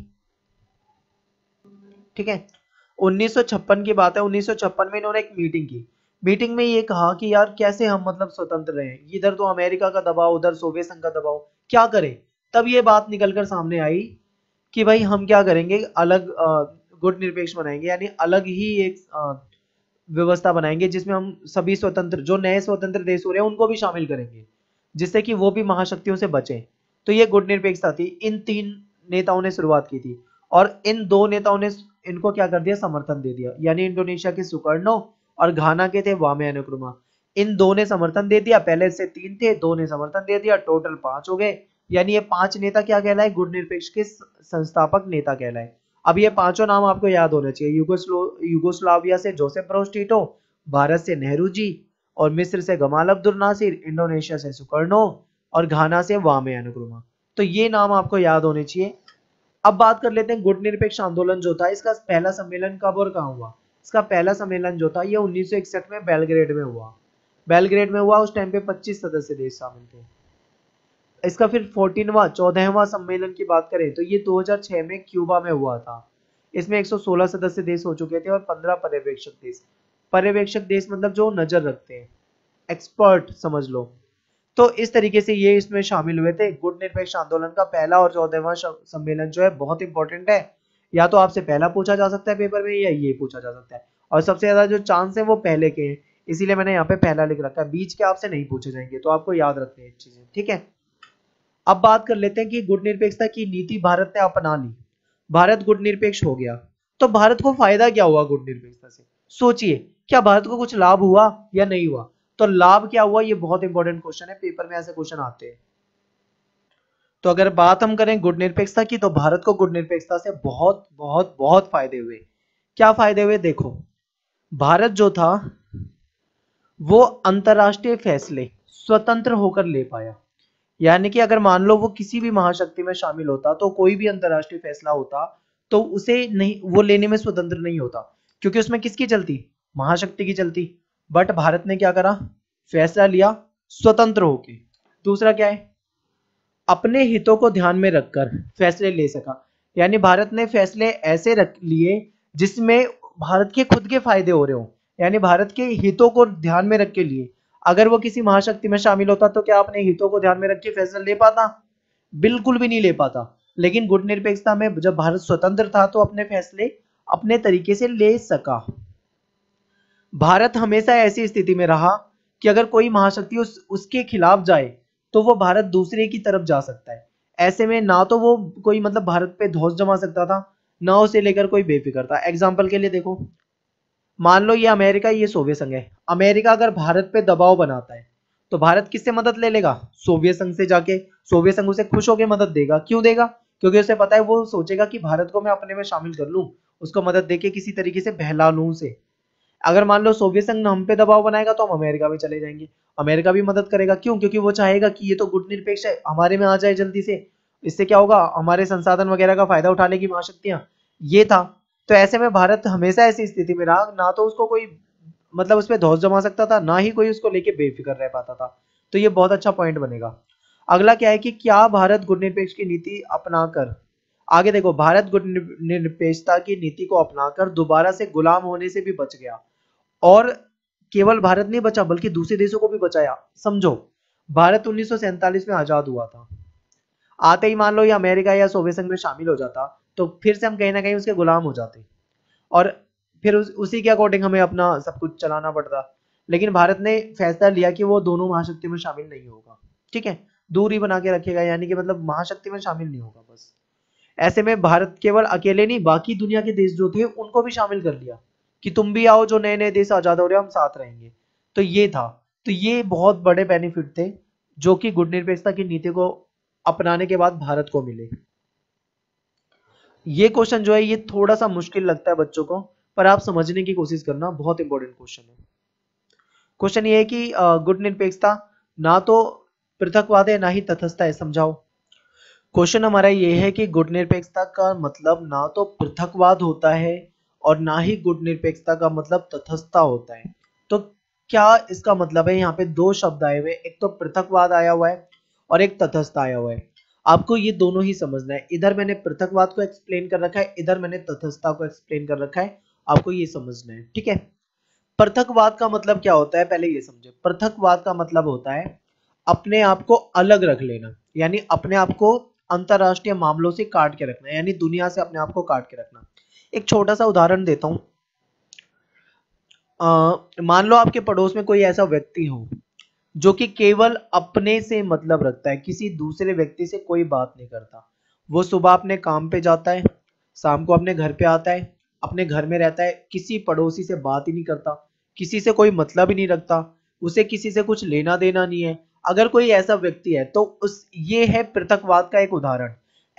ठीक है 1956 की बात है 1956 में इन्होंने एक मीटिंग की मीटिंग में ये कहा कि यार कैसे हम मतलब स्वतंत्र रहे इधर तो अमेरिका का दबाव उधर सोवियत संघ का दबाव क्या करें तब ये बात निकल कर सामने आई कि भाई हम क्या करेंगे अलग गुट निरपेक्ष बनाएंगे यानी अलग ही एक व्यवस्था बनाएंगे जिसमें हम सभी स्वतंत्र जो नए स्वतंत्र देश हो रहे हैं उनको भी शामिल करेंगे जिससे कि वो भी महाशक्तियों से बचे तो ये गुट निरपेक्षता थी इन तीन नेताओं ने शुरुआत की थी और इन दो नेताओं ने इनको क्या कर दिया समर्थन दे दिया यानी इंडोनेशिया के सुकर्णो और घाना के थे वामे अनुक्रमा इन दो ने समर्थन दे दिया पहले से तीन थे दो ने समर्थन दे दिया टोटल पांच हो गए यानी ये पांच नेता क्या कहलाए गुट निरपेक्ष के संस्थापक नेता कहलाए अब ये पांचों नाम आपको याद होना चाहिए युगोस्लो युगोस्लाविया से जोसेफ ब्रोस भारत से नेहरू जी और मिस्र से गमाल अब्दुल नासिर इंडोनेशिया से सुकर्णो और घाना से वामे अनुक्रमा तो ये नाम आपको याद होने चाहिए अब बात कर लेते हैं गुट निरपेक्ष आंदोलन जो था इसका पहला सम्मेलन कब और कहा हुआ इसका पहला सम्मेलन जो था यह उन्नीस में बेलग्रेड में हुआ बेलग्रेड में हुआ उस टाइम पे 25 सदस्य देश शामिल थे इसका फिर फोर्टीनवा चौदहवा सम्मेलन की बात करें तो ये 2006 में क्यूबा में हुआ था इसमें 116 सदस्य देश हो चुके थे और 15 पर्यवेक्षक देश पर्यवेक्षक देश मतलब जो नजर रखते हैं एक्सपर्ट समझ लो तो इस तरीके से ये इसमें शामिल हुए थे गुट निरपेक्ष आंदोलन का पहला और चौदहवा सम्मेलन जो है बहुत इंपॉर्टेंट है या तो आपसे पहला पूछा जा सकता है पेपर में या ये पूछा जा सकता है और सबसे ज़्यादा जो चांस है वो पहले के हैं इसीलिए मैंने यहाँ पे पहला लिख रखा है बीच के आपसे नहीं पूछे जाएंगे तो आपको याद रखते हैं चीज़ें ठीक है अब बात कर लेते हैं कि गुड निरपेक्षता की नीति भारत ने अपना ली भारत गुड निरपेक्ष हो गया तो भारत को फायदा क्या हुआ गुड निरपेक्षता से सोचिए क्या भारत को कुछ लाभ हुआ या नहीं हुआ तो लाभ क्या हुआ ये बहुत इंपॉर्टेंट क्वेश्चन है पेपर में ऐसे क्वेश्चन आते हैं तो अगर बात हम करें गुड निरपेक्षता की तो भारत को गुड निरपेक्षता से बहुत बहुत बहुत फायदे हुए क्या फायदे हुए देखो भारत जो था वो अंतरराष्ट्रीय फैसले स्वतंत्र होकर ले पाया यानी कि अगर मान लो वो किसी भी महाशक्ति में शामिल होता तो कोई भी अंतरराष्ट्रीय फैसला होता तो उसे नहीं वो लेने में स्वतंत्र नहीं होता क्योंकि उसमें किसकी चलती महाशक्ति की चलती बट भारत ने क्या करा फैसला लिया स्वतंत्र होके दूसरा क्या है अपने हितों को ध्यान में रखकर फैसले ले सका यानी भारत ने फैसले ऐसे रख लिए जिसमें भारत के खुद के फायदे हो रहे हो यानी भारत के हितों को ध्यान में रख के लिए अगर वो किसी महाशक्ति में शामिल होता तो क्या अपने हितों को ध्यान में रख के फैसला ले पाता बिल्कुल भी नहीं ले पाता लेकिन गुट निरपेक्षता में जब भारत स्वतंत्र था तो अपने फैसले अपने तरीके से ले सका भारत हमेशा ऐसी स्थिति में रहा कि अगर कोई महाशक्ति उस उसके खिलाफ जाए तो वो भारत दूसरे की तरफ जा सकता है ऐसे में ना तो वो कोई मतलब भारत पे ध्वस जमा सकता था ना उसे लेकर कोई बेफिक्र था एग्जाम्पल के लिए देखो मान लो ये अमेरिका ये सोवियत संघ है अमेरिका अगर भारत पे दबाव बनाता है तो भारत किससे मदद ले लेगा सोवियत संघ से जाके सोवियत संघ उसे खुश होकर मदद देगा क्यों देगा क्योंकि उसे पता है वो सोचेगा कि भारत को मैं अपने में शामिल कर लूँ उसको मदद देके किसी तरीके से बहला लूं उसे अगर मान लो सोवियत संघ हम पे दबाव बनाएगा तो हम अमेरिका में चले जाएंगे अमेरिका भी मदद करेगा क्यों क्योंकि वो चाहेगा कि ये तो गुट निरपेक्ष है हमारे में आ जाए जल्दी से इससे क्या होगा हमारे संसाधन वगैरह का फायदा उठाने की महाशक्तियां ये था तो ऐसे में भारत हमेशा ऐसी स्थिति में रहा ना तो उसको कोई मतलब उसमें धौस जमा सकता था ना ही कोई उसको लेके बेफिक्र रह पाता था तो ये बहुत अच्छा पॉइंट बनेगा अगला क्या है कि क्या भारत गुटनिरपेक्ष की नीति अपनाकर आगे देखो भारत गुट निरपेक्षता की नीति को अपनाकर दोबारा से गुलाम होने से भी बच गया और केवल भारत नहीं बचा बल्कि दूसरे देशों को भी बचाया समझो भारत उन्नीस में आजाद हुआ था आते ही मान लो ये अमेरिका या सोवियत संघ में शामिल हो जाता तो फिर से हम कहीं ना कहीं उसके गुलाम हो जाते और फिर उस, उसी के अकॉर्डिंग हमें अपना सब कुछ चलाना पड़ता लेकिन भारत ने फैसला लिया कि वो दोनों महाशक्ति में शामिल नहीं होगा ठीक है दूर ही बना के रखेगा यानी कि मतलब महाशक्ति में शामिल नहीं होगा बस ऐसे में भारत केवल अकेले नहीं बाकी दुनिया के देश जो थे उनको भी शामिल कर लिया कि तुम भी आओ जो नए नए देश आज़ाद हो रहे हो हम साथ रहेंगे तो ये था तो ये बहुत बड़े बेनिफिट थे जो कि गुट निरपेक्षता की नीति को अपनाने के बाद भारत को मिले ये क्वेश्चन जो है ये थोड़ा सा मुश्किल लगता है बच्चों को पर आप समझने की कोशिश करना बहुत इंपॉर्टेंट क्वेश्चन है क्वेश्चन ये है कि गुट निरपेक्षता ना तो पृथकवाद है ना ही तथस्था है समझाओ क्वेश्चन हमारा ये है कि गुट निरपेक्षता का मतलब ना तो पृथकवाद होता है और ना ही गुण निरपेक्षता का मतलब तथस्थता होता है तो क्या इसका मतलब है यहाँ पे दो शब्द आए हुए एक तो पृथकवाद आया हुआ है और एक तथस्थ आया हुआ है आपको ये दोनों ही समझना है इधर मैंने पृथकवाद को एक्सप्लेन कर रखा है इधर मैंने तथस्था को एक्सप्लेन कर रखा है आपको ये समझना है ठीक है पृथकवाद का मतलब क्या होता है पहले ये समझे पृथकवाद का मतलब होता है अपने आप को अलग रख लेना यानी अपने आप को अंतरराष्ट्रीय मामलों से काट के रखना यानी दुनिया से अपने आप को काट के रखना एक छोटा सा उदाहरण देता हूं मान लो आपके पड़ोस में कोई ऐसा व्यक्ति हो जो कि केवल अपने से मतलब रखता है किसी दूसरे व्यक्ति से कोई बात नहीं करता वो सुबह अपने काम पे जाता है शाम को अपने घर पे आता है अपने घर में रहता है किसी पड़ोसी से बात ही नहीं करता किसी से कोई मतलब ही नहीं रखता उसे किसी से कुछ लेना देना नहीं है अगर कोई ऐसा व्यक्ति है तो उस ये है पृथकवाद का एक उदाहरण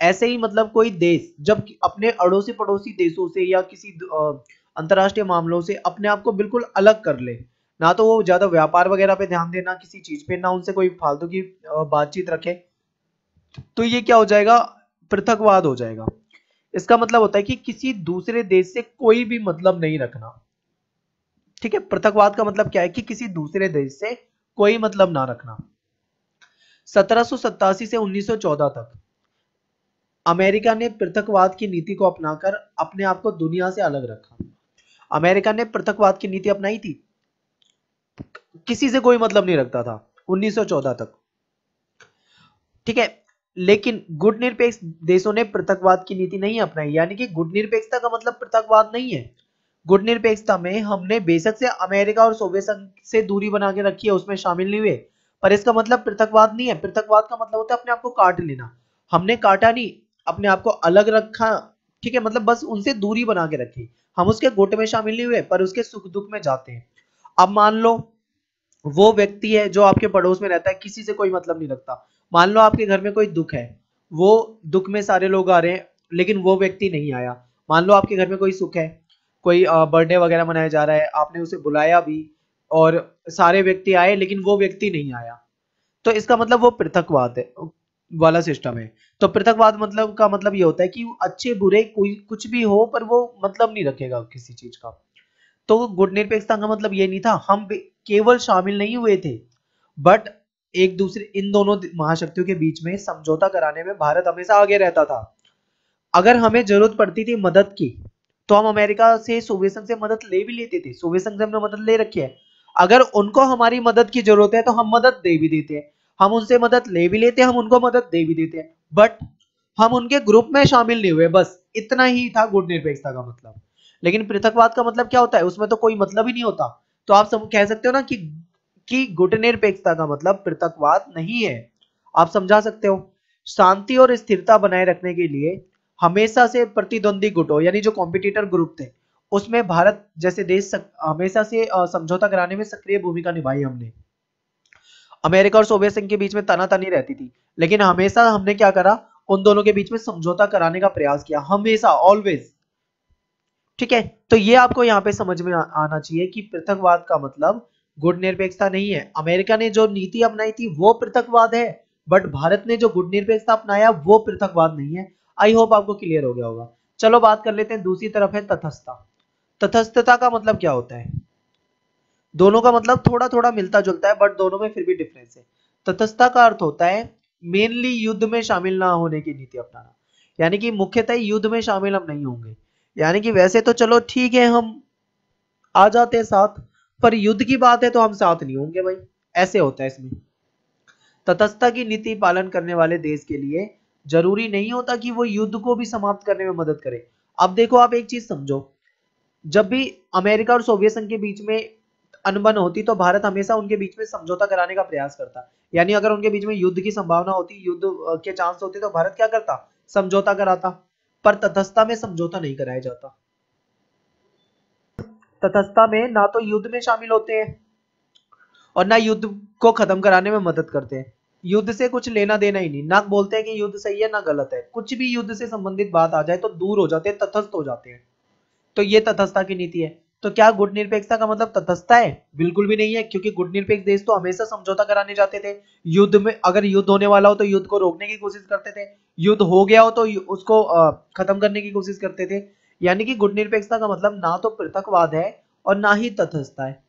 ऐसे ही मतलब कोई देश जब अपने अड़ोसी पड़ोसी देशों से या किसी अंतरराष्ट्रीय मामलों से अपने आप को बिल्कुल अलग कर ले ना तो वो ज्यादा व्यापार वगैरह पे ध्यान दे ना किसी चीज पे ना उनसे कोई फालतू की बातचीत रखे तो ये क्या हो जाएगा पृथकवाद हो जाएगा इसका मतलब होता है कि किसी दूसरे देश से कोई भी मतलब नहीं रखना ठीक है पृथकवाद का मतलब क्या है कि किसी दूसरे देश से कोई मतलब ना रखना सत्रह से उन्नीस तक अमेरिका ने पृथकवाद की नीति को अपनाकर अपने आप को दुनिया से अलग रखा अमेरिका ने पृथकवाद की नीति अपनाई थी किसी से कोई मतलब नहीं रखता था 1914 तक ठीक है लेकिन गुट निरपेक्ष देशों ने पृथकवाद की नीति नहीं अपनाई यानी कि गुट निरपेक्षता का मतलब पृथकवाद नहीं है गुट निरपेक्षता में हमने बेशक से अमेरिका और सोवियत संघ से दूरी बना के रखी है उसमें शामिल नहीं हुए पर इसका मतलब पृथकवाद नहीं है पृथकवाद का मतलब होता है अपने आप को काट लेना हमने काटा नहीं अपने आप को अलग रखा ठीक है मतलब बस उनसे दूरी बना के रखी हम उसके गुट में शामिल नहीं हुए पर उसके सुख दुख में जाते हैं अब मान लो वो व्यक्ति है जो आपके पड़ोस में रहता है किसी से कोई मतलब नहीं रखता मान लो आपके घर में कोई दुख है वो दुख में सारे लोग आ रहे हैं लेकिन वो व्यक्ति नहीं आया मान लो आपके घर में कोई सुख है कोई बर्थडे वगैरह मनाया जा रहा है आपने उसे बुलाया भी और सारे व्यक्ति आए लेकिन वो व्यक्ति नहीं आया तो इसका मतलब वो पृथकवाद है वाला सिस्टम है तो पृथकवाद मतलब का मतलब ये होता है कि अच्छे बुरे कोई कुछ भी हो पर वो मतलब नहीं रखेगा किसी चीज का तो गुट निरपेक्षता का मतलब ये नहीं था हम केवल शामिल नहीं हुए थे बट एक दूसरे इन दोनों महाशक्तियों के बीच में समझौता कराने में भारत हमेशा आगे रहता था अगर हमें जरूरत पड़ती थी मदद की तो हम अमेरिका से सोवियत संघ से मदद ले भी लेते थे सोवियत संघ से हमने मदद ले रखी है अगर उनको हमारी मदद की जरूरत है तो हम मदद दे भी देते हैं हम उनसे मदद ले भी लेते हैं हम उनको मदद दे भी देते हैं बट हम उनके ग्रुप में शामिल नहीं हुए बस इतना ही था गुट निरपेक्षता का मतलब लेकिन पृथकवाद का मतलब क्या होता है उसमें तो कोई मतलब ही नहीं होता तो आप सब कह सकते हो ना कि कि गुट निरपेक्षता का मतलब पृथकवाद नहीं है आप समझा सकते हो शांति और स्थिरता बनाए रखने के लिए हमेशा से प्रतिद्वंदी गुटों यानी जो कॉम्पिटिटर ग्रुप थे उसमें भारत जैसे देश सक, हमेशा से समझौता कराने में सक्रिय भूमिका निभाई हमने अमेरिका और सोवियत संघ के बीच में तनातनी रहती थी लेकिन हमेशा हमने क्या करा उन दोनों के बीच में समझौता कराने का प्रयास किया हमेशा ऑलवेज ठीक है तो ये आपको यहाँ पे समझ में आना चाहिए कि पृथकवाद का मतलब गुट निरपेक्षता नहीं है अमेरिका ने जो नीति अपनाई थी वो पृथकवाद है बट भारत ने जो गुट निरपेक्षता अपनाया वो पृथकवाद नहीं है आई होप आपको क्लियर हो गया होगा चलो बात कर लेते हैं दूसरी तरफ है तथस्थता तथस्थता का मतलब क्या होता है दोनों का मतलब थोड़ा थोड़ा मिलता जुलता है बट दोनों में फिर भी डिफरेंस है तटस्थता का अर्थ होता है मेनली युद्ध में शामिल ना होने की नीति अपनाना यानी कि मुख्यतः युद्ध में शामिल हम नहीं होंगे यानी कि वैसे तो चलो ठीक है हम आ जाते हैं साथ पर युद्ध की बात है तो हम साथ नहीं होंगे भाई ऐसे होता है इसमें तटस्थता की नीति पालन करने वाले देश के लिए जरूरी नहीं होता कि वो युद्ध को भी समाप्त करने में मदद करे अब देखो आप एक चीज समझो जब भी अमेरिका और सोवियत संघ के बीच में अनबन होती तो भारत हमेशा उनके बीच में समझौता कराने का प्रयास करता यानी अगर उनके बीच में युद्ध की संभावना होती युद्ध के चांस होते तो भारत क्या करता समझौता कराता पर तथस्ता में समझौता नहीं कराया जाता तथस्ता में ना तो युद्ध में शामिल होते हैं और ना युद्ध को खत्म कराने में मदद करते हैं युद्ध से कुछ लेना देना ही नहीं ना बोलते हैं कि युद्ध सही है ना गलत है कुछ भी युद्ध से संबंधित बात आ जाए तो दूर हो जाते हैं तथस्थ हो जाते हैं तो ये तथस्था की नीति है तो क्या गुट निरपेक्षता का मतलब तटस्थता है बिल्कुल भी नहीं है क्योंकि गुट निरपेक्ष देश तो हमेशा समझौता कराने जाते थे युद्ध में अगर युद्ध होने वाला हो तो युद्ध को रोकने की कोशिश करते थे युद्ध हो गया हो तो उसको खत्म करने की कोशिश करते थे यानी कि गुट निरपेक्षता का मतलब ना तो पृथकवाद है और ना ही तटस्थता है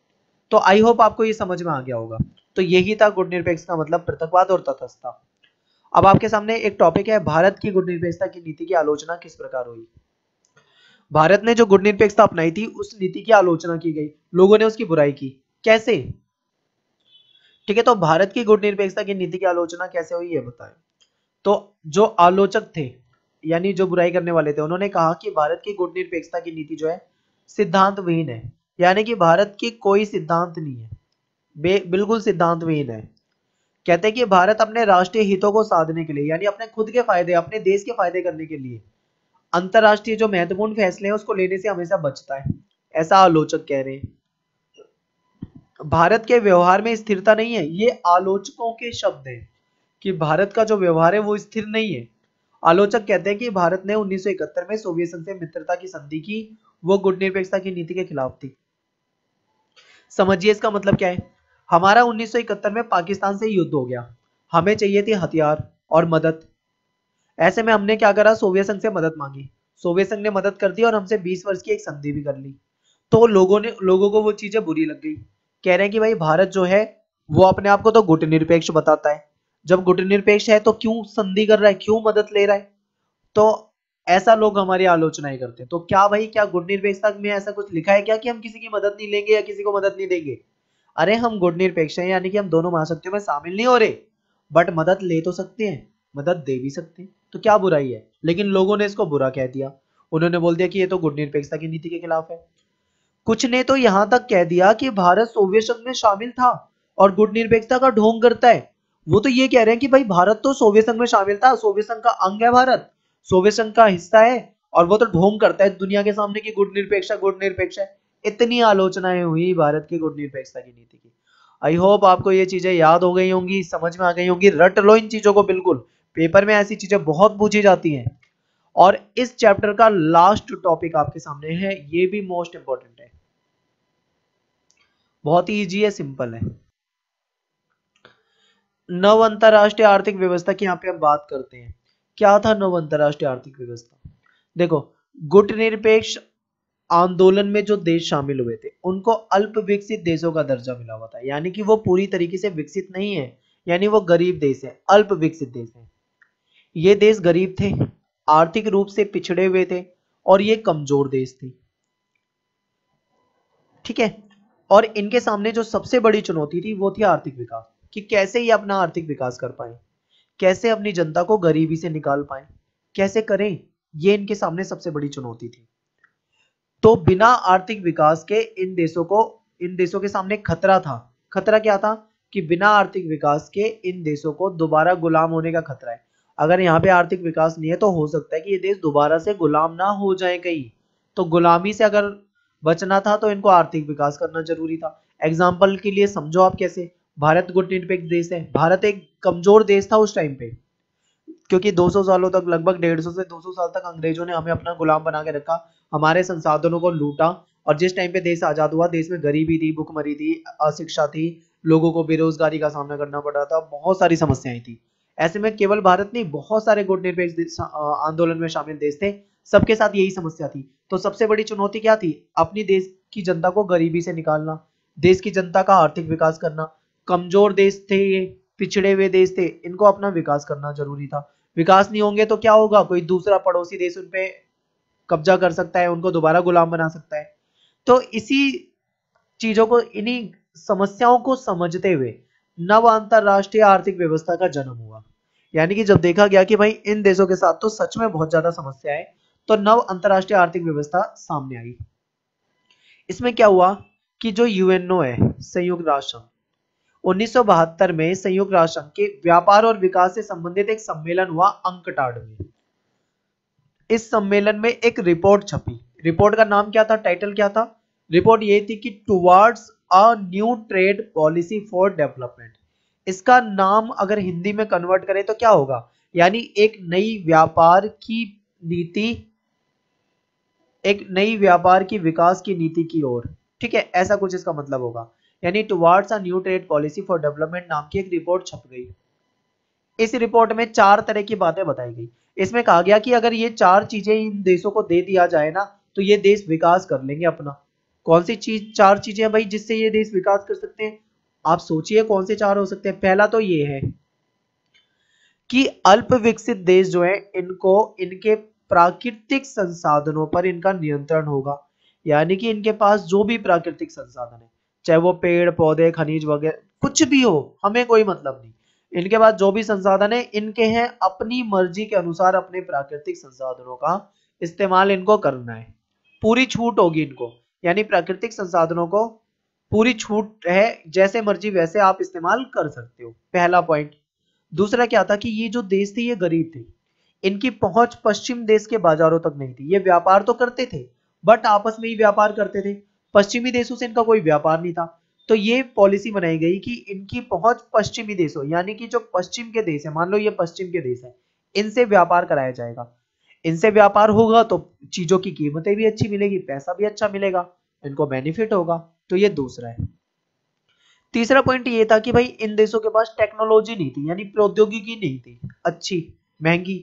तो आई होप आपको ये समझ में आ गया होगा तो यही था गुट निरपेक्ष का मतलब पृथकवाद और तथस्था अब आपके सामने एक टॉपिक है भारत की गुट निरपेक्षता की नीति की आलोचना किस प्रकार हुई भारत ने जो गुड निरपेक्षता अपनाई थी उस नीति की आलोचना की गई लोगों ने उसकी बुराई की कैसे ठीक है तो भारत की गुड निरपेक्षता की नीति की आलोचना कैसे हुई ये बताए तो जो आलोचक थे यानी जो बुराई करने वाले थे उन्होंने कहा कि भारत की गुड निरपेक्षता की नीति जो है सिद्धांत विहीन है यानी कि भारत की कोई सिद्धांत नहीं है बिल्कुल सिद्धांत विहीन है कहते हैं कि भारत अपने राष्ट्रीय हितों को साधने के लिए यानी अपने खुद के फायदे अपने देश के फायदे करने के लिए अंतरराष्ट्रीय जो महत्वपूर्ण फैसले हैं उसको लेने से हमेशा बचता है ऐसा आलोचक कह रहे हैं भारत के व्यवहार में स्थिरता नहीं है ये आलोचकों के शब्द हैं कि भारत का जो व्यवहार है वो स्थिर नहीं है आलोचक कहते हैं कि भारत ने 1971 में सोवियत संघ से मित्रता की संधि की वो गुट निरपेक्षता की नीति के खिलाफ थी समझिए इसका मतलब क्या है हमारा 1971 में पाकिस्तान से युद्ध हो गया हमें चाहिए थी हथियार और मदद ऐसे में हमने क्या करा सोवियत संघ से मदद मांगी सोवियत संघ ने मदद कर दी और हमसे 20 वर्ष की एक संधि भी कर ली तो लोगों ने लोगों को वो चीजें बुरी लग गई कह रहे हैं कि भाई भारत जो है वो अपने आप को तो गुट निरपेक्ष बताता है जब गुट निरपेक्ष है तो क्यों संधि कर रहा है क्यों मदद ले रहा है तो ऐसा लोग हमारी आलोचना ही करते हैं तो क्या भाई क्या गुट निरपेक्षता में ऐसा कुछ लिखा है क्या कि हम किसी की मदद नहीं लेंगे या किसी को मदद नहीं देंगे अरे हम गुट निरपेक्ष हैं यानी कि हम दोनों महाशक्तियों में शामिल नहीं हो रहे बट मदद ले तो सकते हैं मदद दे भी सकते हैं तो क्या बुराई है लेकिन लोगों ने इसको बुरा कह दिया उन्होंने बोल दिया कि ये तो गुटनिरपेक्षता की नीति के खिलाफ है कुछ ने तो यहां तक कह दिया कि भारत सोवियत संघ में शामिल था और गुटनिरपेक्षता का ढोंग करता है वो तो ये कह रहे हैं कि भाई भारत तो सोवियत संघ में शामिल था सोवियत संघ का अंग है भारत सोवियत संघ का हिस्सा है और वो तो ढोंग करता है दुनिया के सामने की गुटनिरपेक्ष गुटनिरपेक्ष गुट इतनी आलोचनाएं हुई भारत की गुटनिरपेक्षता की नीति की आई होप आपको ये चीजें याद हो गई होंगी समझ में आ गई होंगी रट लो इन चीजों को बिल्कुल पेपर में ऐसी चीजें बहुत पूछी जाती हैं और इस चैप्टर का लास्ट टॉपिक आपके सामने है ये भी मोस्ट इंपॉर्टेंट है बहुत ही इजी है सिंपल है नव अंतरराष्ट्रीय आर्थिक व्यवस्था की यहाँ पे हम बात करते हैं क्या था नव अंतरराष्ट्रीय आर्थिक व्यवस्था देखो गुट निरपेक्ष आंदोलन में जो देश शामिल हुए थे उनको अल्प विकसित देशों का दर्जा मिला हुआ था यानी कि वो पूरी तरीके से विकसित नहीं है यानी वो गरीब देश है अल्प विकसित देश है ये देश गरीब थे आर्थिक रूप से पिछड़े हुए थे और ये कमजोर देश थे ठीक है और इनके सामने जो सबसे बड़ी चुनौती थी वो थी आर्थिक विकास कि कैसे ये अपना आर्थिक विकास कर पाए कैसे अपनी जनता को गरीबी से निकाल पाए कैसे करें ये इनके सामने सबसे बड़ी चुनौती थी तो बिना आर्थिक विकास के इन देशों को इन देशों के सामने खतरा था खतरा क्या था कि बिना आर्थिक विकास के इन देशों को दोबारा गुलाम होने का खतरा है अगर यहाँ पे आर्थिक विकास नहीं है तो हो सकता है कि ये देश दोबारा से गुलाम ना हो जाए कहीं तो गुलामी से अगर बचना था तो इनको आर्थिक विकास करना जरूरी था एग्जाम्पल के लिए समझो आप कैसे भारत गुड निरपेक्ष देश है भारत एक कमजोर देश था उस टाइम पे क्योंकि 200 सालों तक लगभग 150 से 200 साल तक अंग्रेजों ने हमें अपना गुलाम बना के रखा हमारे संसाधनों को लूटा और जिस टाइम पे देश आज़ाद हुआ देश में गरीबी थी भुखमरी थी अशिक्षा थी लोगों को बेरोजगारी का सामना करना पड़ रहा था बहुत सारी समस्याएं थी ऐसे में केवल भारत नहीं बहुत सारे गुट निरपेक्ष आंदोलन में शामिल देश थे सबके साथ यही समस्या थी तो सबसे बड़ी चुनौती क्या थी अपनी देश की जनता को गरीबी से निकालना देश की जनता का आर्थिक विकास करना कमजोर देश थे ये पिछड़े हुए देश थे इनको अपना विकास करना जरूरी था विकास नहीं होंगे तो क्या होगा कोई दूसरा पड़ोसी देश उनपे कब्जा कर सकता है उनको दोबारा गुलाम बना सकता है तो इसी चीजों को इन्हीं समस्याओं को समझते हुए नव अंतरराष्ट्रीय आर्थिक व्यवस्था का जन्म हुआ यानी कि जब देखा गया कि भाई इन देशों के साथ तो सच में बहुत ज्यादा समस्या है तो नव अंतरराष्ट्रीय आर्थिक व्यवस्था सामने आई इसमें क्या हुआ कि जो यूएनओ है संयुक्त राष्ट्र संघ 1972 में संयुक्त राष्ट्र संघ के व्यापार और विकास से संबंधित एक सम्मेलन हुआ अंकटाड में इस सम्मेलन में एक रिपोर्ट छपी रिपोर्ट का नाम क्या था टाइटल क्या था रिपोर्ट ये थी कि towards a new trade policy for development इसका नाम अगर हिंदी में कन्वर्ट करें तो क्या होगा यानी एक नई व्यापार की नीति एक नई व्यापार की विकास की नीति की ओर ठीक है ऐसा कुछ इसका मतलब होगा यानी towards a new trade policy for development नाम की एक रिपोर्ट छप गई इस रिपोर्ट में चार तरह की बातें बताई गई इसमें कहा गया कि अगर ये चार चीजें इन देशों को दे दिया जाए ना तो ये देश विकास कर लेंगे अपना कौन सी चीज चार चीजें भाई जिससे ये देश विकास कर सकते हैं आप सोचिए कौन से चार हो सकते हैं पहला तो ये है कि अल्प विकसित देश जो है इनको इनके प्राकृतिक संसाधनों पर इनका नियंत्रण होगा यानी कि इनके पास जो भी प्राकृतिक संसाधन है चाहे वो पेड़ पौधे खनिज वगैरह कुछ भी हो हमें कोई मतलब नहीं इनके पास जो भी संसाधन है इनके हैं अपनी मर्जी के अनुसार अपने प्राकृतिक संसाधनों का इस्तेमाल इनको करना है पूरी छूट होगी इनको यानी प्राकृतिक संसाधनों को पूरी छूट है जैसे मर्जी वैसे आप इस्तेमाल कर सकते हो पहला पॉइंट दूसरा क्या था कि ये जो देश थे ये गरीब थे इनकी पहुंच पश्चिम देश के बाजारों तक नहीं थी ये व्यापार तो करते थे बट आपस में ही व्यापार करते थे पश्चिमी देशों से इनका कोई व्यापार नहीं था तो ये पॉलिसी बनाई गई कि इनकी पहुंच पश्चिमी देशों यानी कि जो पश्चिम के देश है मान लो ये पश्चिम के देश है इनसे व्यापार कराया जाएगा इनसे व्यापार होगा तो चीजों की कीमतें भी अच्छी मिलेगी पैसा भी अच्छा मिलेगा इनको बेनिफिट होगा तो ये दूसरा है तीसरा पॉइंट ये था कि भाई इन देशों के पास टेक्नोलॉजी नहीं थी यानी प्रौद्योगिकी नहीं थी अच्छी महंगी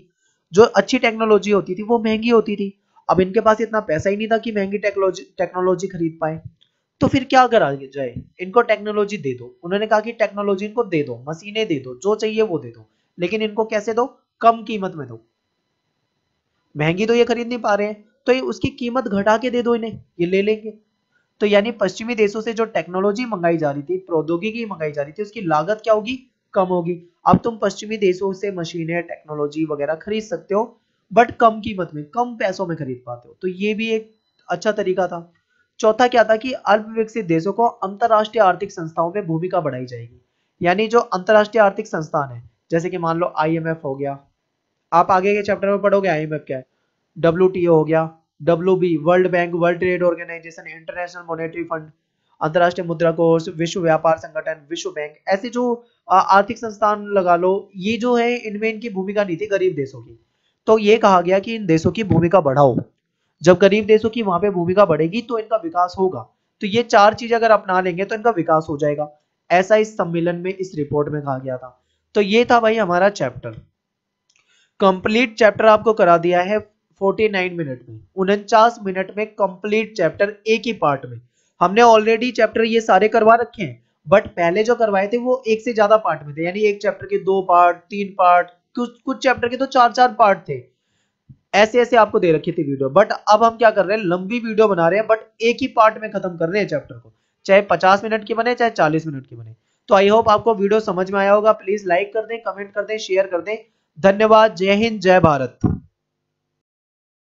जो अच्छी टेक्नोलॉजी होती थी वो महंगी होती थी अब इनके पास इतना पैसा ही नहीं था कि महंगी टेक्नोलॉजी टेक्नोलॉजी खरीद पाए तो फिर क्या करा जाए इनको टेक्नोलॉजी दे दो उन्होंने कहा कि टेक्नोलॉजी इनको दे दो मशीनें दे दो जो चाहिए वो दे दो लेकिन इनको कैसे दो कम कीमत में दो महंगी तो ये खरीद नहीं पा रहे हैं तो ये उसकी कीमत घटा के दे दो इन्हें ये ले लेंगे तो यानी पश्चिमी देशों से जो टेक्नोलॉजी मंगाई जा रही थी प्रौद्योगिकी मंगाई जा रही थी उसकी लागत क्या होगी कम होगी अब तुम पश्चिमी देशों से मशीनें टेक्नोलॉजी वगैरह खरीद सकते हो बट कम कीमत में कम पैसों में खरीद पाते हो तो ये भी एक अच्छा तरीका था चौथा क्या था कि अल्प विकसित देशों को अंतरराष्ट्रीय आर्थिक संस्थाओं में भूमिका बढ़ाई जाएगी यानी जो अंतरराष्ट्रीय आर्थिक संस्थान है जैसे कि मान लो आईएमएफ हो गया आप आगे के चैप्टर में पढ़ोगे आईएमएफ क्या है डब्ल्यू हो गया W B World Bank World Trade Organization International Monetary Fund अंतर्राष्ट्रीय मुद्रा कोष विश्व व्यापार संगठन विश्व बैंक ऐसे जो आर्थिक संस्थान लगा लो ये जो है इनमें इनकी भूमिका नहीं थी गरीब देशों की तो ये कहा गया कि इन देशों की भूमिका बढ़ाओ जब गरीब देशों की वहां पे भूमिका बढ़ेगी तो इनका विकास होगा तो ये चार चीज अगर अपना लेंगे तो इनका विकास हो जाएगा ऐसा इस सम्मेलन में इस रिपोर्ट में कहा गया था तो ये था भाई हमारा चैप्टर कंप्लीट चैप्टर आपको करा दिया है 49 मिनट में उनचास मिनट में कंप्लीट चैप्टर एक ही पार्ट में हमने ऑलरेडी चैप्टर ये सारे करवा रखे हैं बट पहले जो करवाए थे वो एक से ज्यादा पार्ट में थे यानी एक चैप्टर के दो पार्ट तीन पार्ट कुछ कुछ चैप्टर के तो चार चार पार्ट थे ऐसे ऐसे आपको दे रखी थी वीडियो बट अब हम क्या कर रहे हैं लंबी वीडियो बना रहे हैं बट एक ही पार्ट में खत्म कर रहे हैं चैप्टर को चाहे पचास मिनट की बने चाहे चालीस मिनट की बने तो आई होप आपको वीडियो समझ में आया होगा प्लीज लाइक कर दें कमेंट कर दें शेयर कर दें धन्यवाद जय हिंद जय भारत